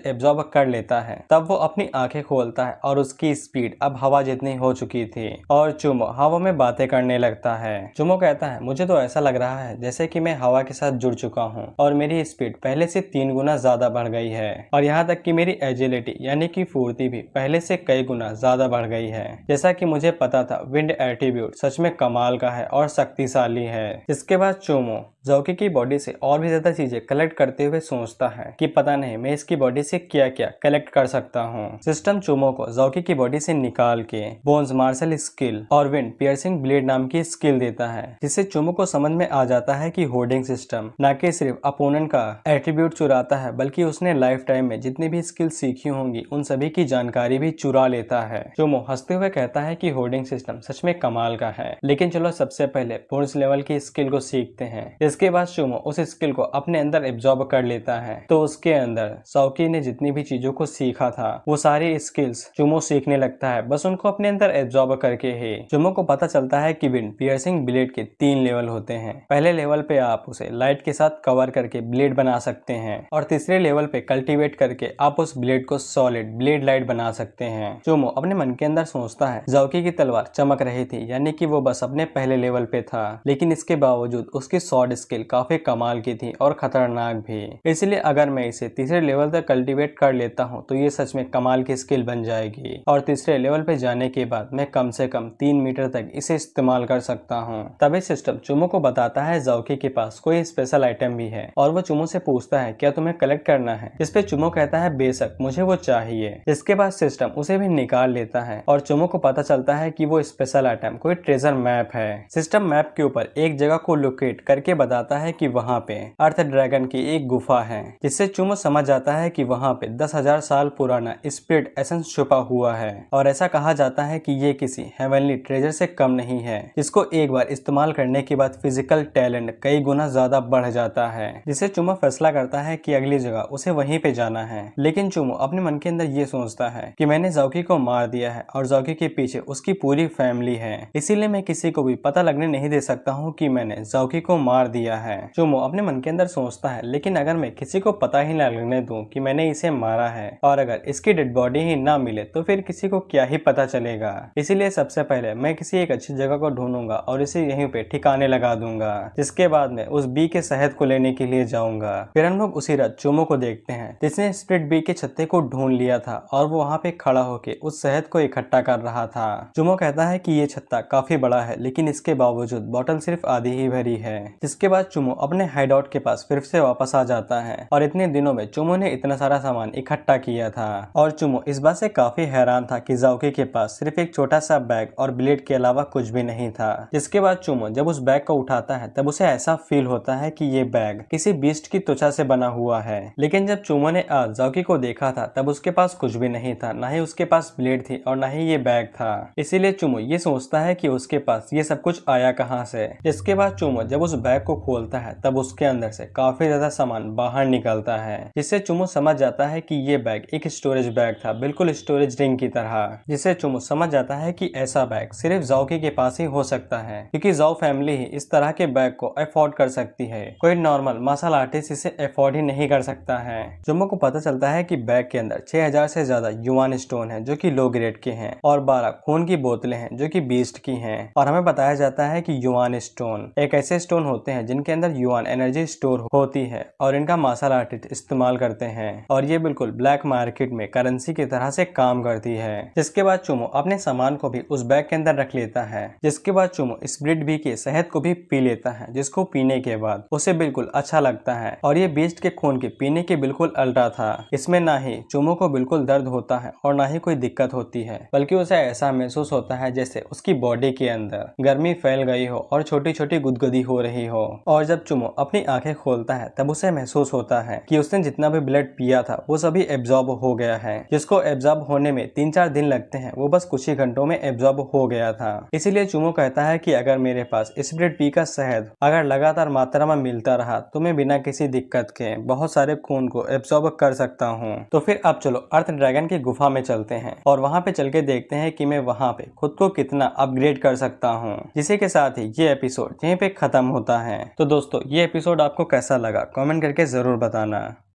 एब्जॉर्ब कर लेता है तब वो अपनी आंखें खोलता है और उसकी स्पीड अब हवा जितनी हो चुकी थी और चुमो हवा में बातें करने लगता है चुमो कहता है मुझे तो ऐसा लग रहा है जैसे की मैं हवा के साथ जुड़ चुका हूँ और मेरी स्पीड पहले से तीन गुना ज्यादा बढ़ गई है और यहाँ तक की मेरी एजिलिटी यानी की फूर्ती भी पहले से कई गुना ज्यादा बढ़ गई है जैसा की मुझे पता था विंड एटीब्यूट सच में कमाल का है और शक्तिशाली है इसके बाद चुमो जौकी की बॉडी से और भी ज्यादा चीजें कलेक्ट करते हुए सोचता है कि पता नहीं मैं इसकी बॉडी से क्या क्या कलेक्ट कर सकता हूँ सिस्टम चुमो को जौकी की बॉडी से निकाल के बोन्स मार्शल स्किल और विंड पियर्सिंग ब्लेड नाम की स्किल देता है जिससे चुमो को समझ में आ जाता है की होर्डिंग सिस्टम न कि सिर्फ अपोनेंट का एट्रीब्यूट चुराता है बल्कि उसने लाइफ टाइम में जितनी भी स्किल सीखी होंगी उन सभी की जानकारी भी चुरा लेता है चुमो हंसते हुए कहता है की होर्डिंग सिस्टम सच में कमाल का है लेकिन चलो सबसे पहले पुरुष लेवल की स्किल को सीखते हैं इसके बाद चुमो उस स्किल को अपने अंदर एब्जॉर्ब कर लेता देता है तो उसके अंदर सौकी ने जितनी भी चीजों को सीखा था वो सारी स्किल्स चुमो सीखने लगता है बस उनको अपने अंदर एब्जॉर्ब करके ही चुमो को पता चलता है की बिन पियर्सिंग ब्लेड के तीन लेवल होते हैं पहले लेवल पे आप उसे लाइट के साथ कवर करके ब्लेड बना सकते हैं और तीसरे लेवल पे कल्टीवेट करके आप उस ब्लेड को सॉलिड ब्लेड लाइट बना सकते हैं चुमो अपने मन के अंदर सोचता है जौकी की तलवार चमक रही थी यानी कि वो बस अपने पहले लेवल पे था लेकिन इसके बावजूद उसकी सॉर्ड स्किल काफी कमाल की थी और खतरनाक भी इसलिए अगर मैं इसे तीसरे लेवल तक कल्टिवेट कर लेता हूँ तो ये सच में कमाल की स्किल बन जाएगी और तीसरे लेवल पे जाने के बाद मैं कम से कम तीन मीटर तक इसे इस्तेमाल कर सकता हूँ तभी सिस्टम चुमो को बताता है जौकी के पास कोई स्पेशल आइटम भी है और वो चुमो से पूछता है क्या तुम्हें कलेक्ट करना है इसपे चुमो कहता है बेशक मुझे वो चाहिए इसके बाद सिस्टम उसे भी निकाल लेता है और चुमो को पता चलता है की वो स्पेशल आइटम कोई ट्रेजर मैप है सिस्टम मैप के ऊपर एक जगह को लोकेट करके बताता है की वहाँ पे अर्थ ड्रैगन की एक गुफा हुआ है जिससे चुमो समझ जाता है कि वहाँ पे दस हजार साल पुराना स्पिरिट एसेंस छुपा हुआ है और ऐसा कहा जाता है कि ये किसी हेवनली ट्रेजर से कम नहीं है इसको एक बार इस्तेमाल करने के बाद फिजिकल टैलेंट कई गुना ज्यादा बढ़ जाता है जिसे चुमो फैसला करता है की अगली जगह उसे वहीं पे जाना है लेकिन चुमो अपने मन के अंदर ये सोचता है की मैंने जौकी को मार दिया है और जौकी के पीछे उसकी पूरी फैमिली है इसीलिए मैं किसी को भी पता लगने नहीं दे सकता हूँ की मैंने जौकी को मार दिया है चुमो अपने मन के अंदर सोचता है लेकिन अगर मैं में किसी को पता ही ना लगने दूं कि मैंने इसे मारा है और अगर इसकी डेड बॉडी ही ना मिले तो फिर किसी को क्या ही पता चलेगा इसीलिए सबसे पहले मैं किसी एक अच्छी जगह को ढूंढूंगा और इसे यहीं पे ठिकाने लगा दूंगा जिसके बाद में उस बी के शहद को लेने के लिए जाऊंगा फिर हम लोग उसी रात चूमो को देखते हैं जिसने स्प्रिट बी के छत्ते को ढूंढ लिया था और वो वहाँ पे खड़ा होके उस शहद को इकट्ठा कर रहा था चुमो कहता है की ये छत्ता काफी बड़ा है लेकिन इसके बावजूद बॉटल सिर्फ आधी ही भरी है जिसके बाद चुमो अपने हाइड के पास फिर से वापस आ जाता जाता है और इतने दिनों में चुमो ने इतना सारा सामान इकट्ठा किया था और चुमो इस बात से काफी हैरान था कि जाओकी के पास सिर्फ एक छोटा सा बैग और ब्लेड के अलावा कुछ भी नहीं था जिसके बाद चुमो जब उस बैग को उठाता है तब उसे ऐसा फील होता है की ये बैग किसी बीस्ट की त्वचा से बना हुआ है लेकिन जब चुमो ने आज जाओकी को देखा था तब उसके पास कुछ भी नहीं था ना ही उसके पास ब्लेड थी और ना ही ये बैग था इसीलिए चुमो ये सोचता है कि उसके पास ये सब कुछ आया कहाँ से इसके बाद चुमो जब उस बैग को खोलता है तब उसके अंदर से काफी ज्यादा सामान बाहर बाहर निकलता है जिससे चुमो समझ जाता है कि ये बैग एक स्टोरेज बैग था बिल्कुल स्टोरेज रिंग की तरह जिससे चुमो समझ जाता है कि ऐसा बैग सिर्फ जाओकी के पास ही हो सकता है क्योंकि जाओ फैमिली ही इस तरह के बैग को अफोर्ड कर सकती है कोई नॉर्मल मसाला आर्टिस्ट इसे अफोर्ड ही नहीं कर सकता है चुमो को पता चलता है की बैग के अंदर हजार से ज्यादा युवान स्टोन है जो की लो ग्रेड के है और बारह खून की बोतलें हैं जो की बीस्ट की है और हमें बताया जाता है की युवान स्टोन एक ऐसे स्टोन होते हैं जिनके अंदर युवान एनर्जी स्टोर होती है और इनका मसाला आर्टिस्ट इस्तेमाल करते हैं और ये बिल्कुल ब्लैक मार्केट में करेंसी की तरह से काम करती है जिसके बाद चुमो अपने सामान को भी उस बैग के अंदर रख लेता है जिसके बाद चुमो ब्रिड भी के शहद को भी पी लेता है जिसको पीने के बाद उसे बिल्कुल अच्छा लगता है और ये बेस्ट के खून के पीने के बिल्कुल अल्टा था इसमें ना ही चुमो को बिल्कुल दर्द होता है और ना ही कोई दिक्कत होती है बल्कि उसे ऐसा महसूस होता है जैसे उसकी बॉडी के अंदर गर्मी फैल गई हो और छोटी छोटी गुदगुदी हो रही हो और जब चुमो अपनी आंखें खोलता है तब उसे महसूस महसूस होता है कि उसने जितना भी ब्लड पिया था वो सभी एब्जॉर्ब हो गया है जिसको एब्जॉर्ब होने में तीन चार दिन लगते हैं वो बस कुछ ही घंटों में एब्जॉर्ब हो गया था इसीलिए चुमो कहता है कि अगर मेरे पास स्प्रिट पी का शहद अगर लगातार मात्रा में मिलता रहा तो मैं बिना किसी दिक्कत के बहुत सारे खून को एब्जॉर्ब कर सकता हूँ तो फिर अब चलो अर्थ ड्रैगन की गुफा में चलते हैं और वहाँ पे चल के देखते हैं कि मैं वहाँ पे खुद को कितना अपग्रेड कर सकता हूँ जिसी के साथ ही ये एपिसोड यहीं पे खत्म होता है तो दोस्तों ये एपिसोड आपको कैसा लगा कमेंट करके जरूर ज़रूर बताना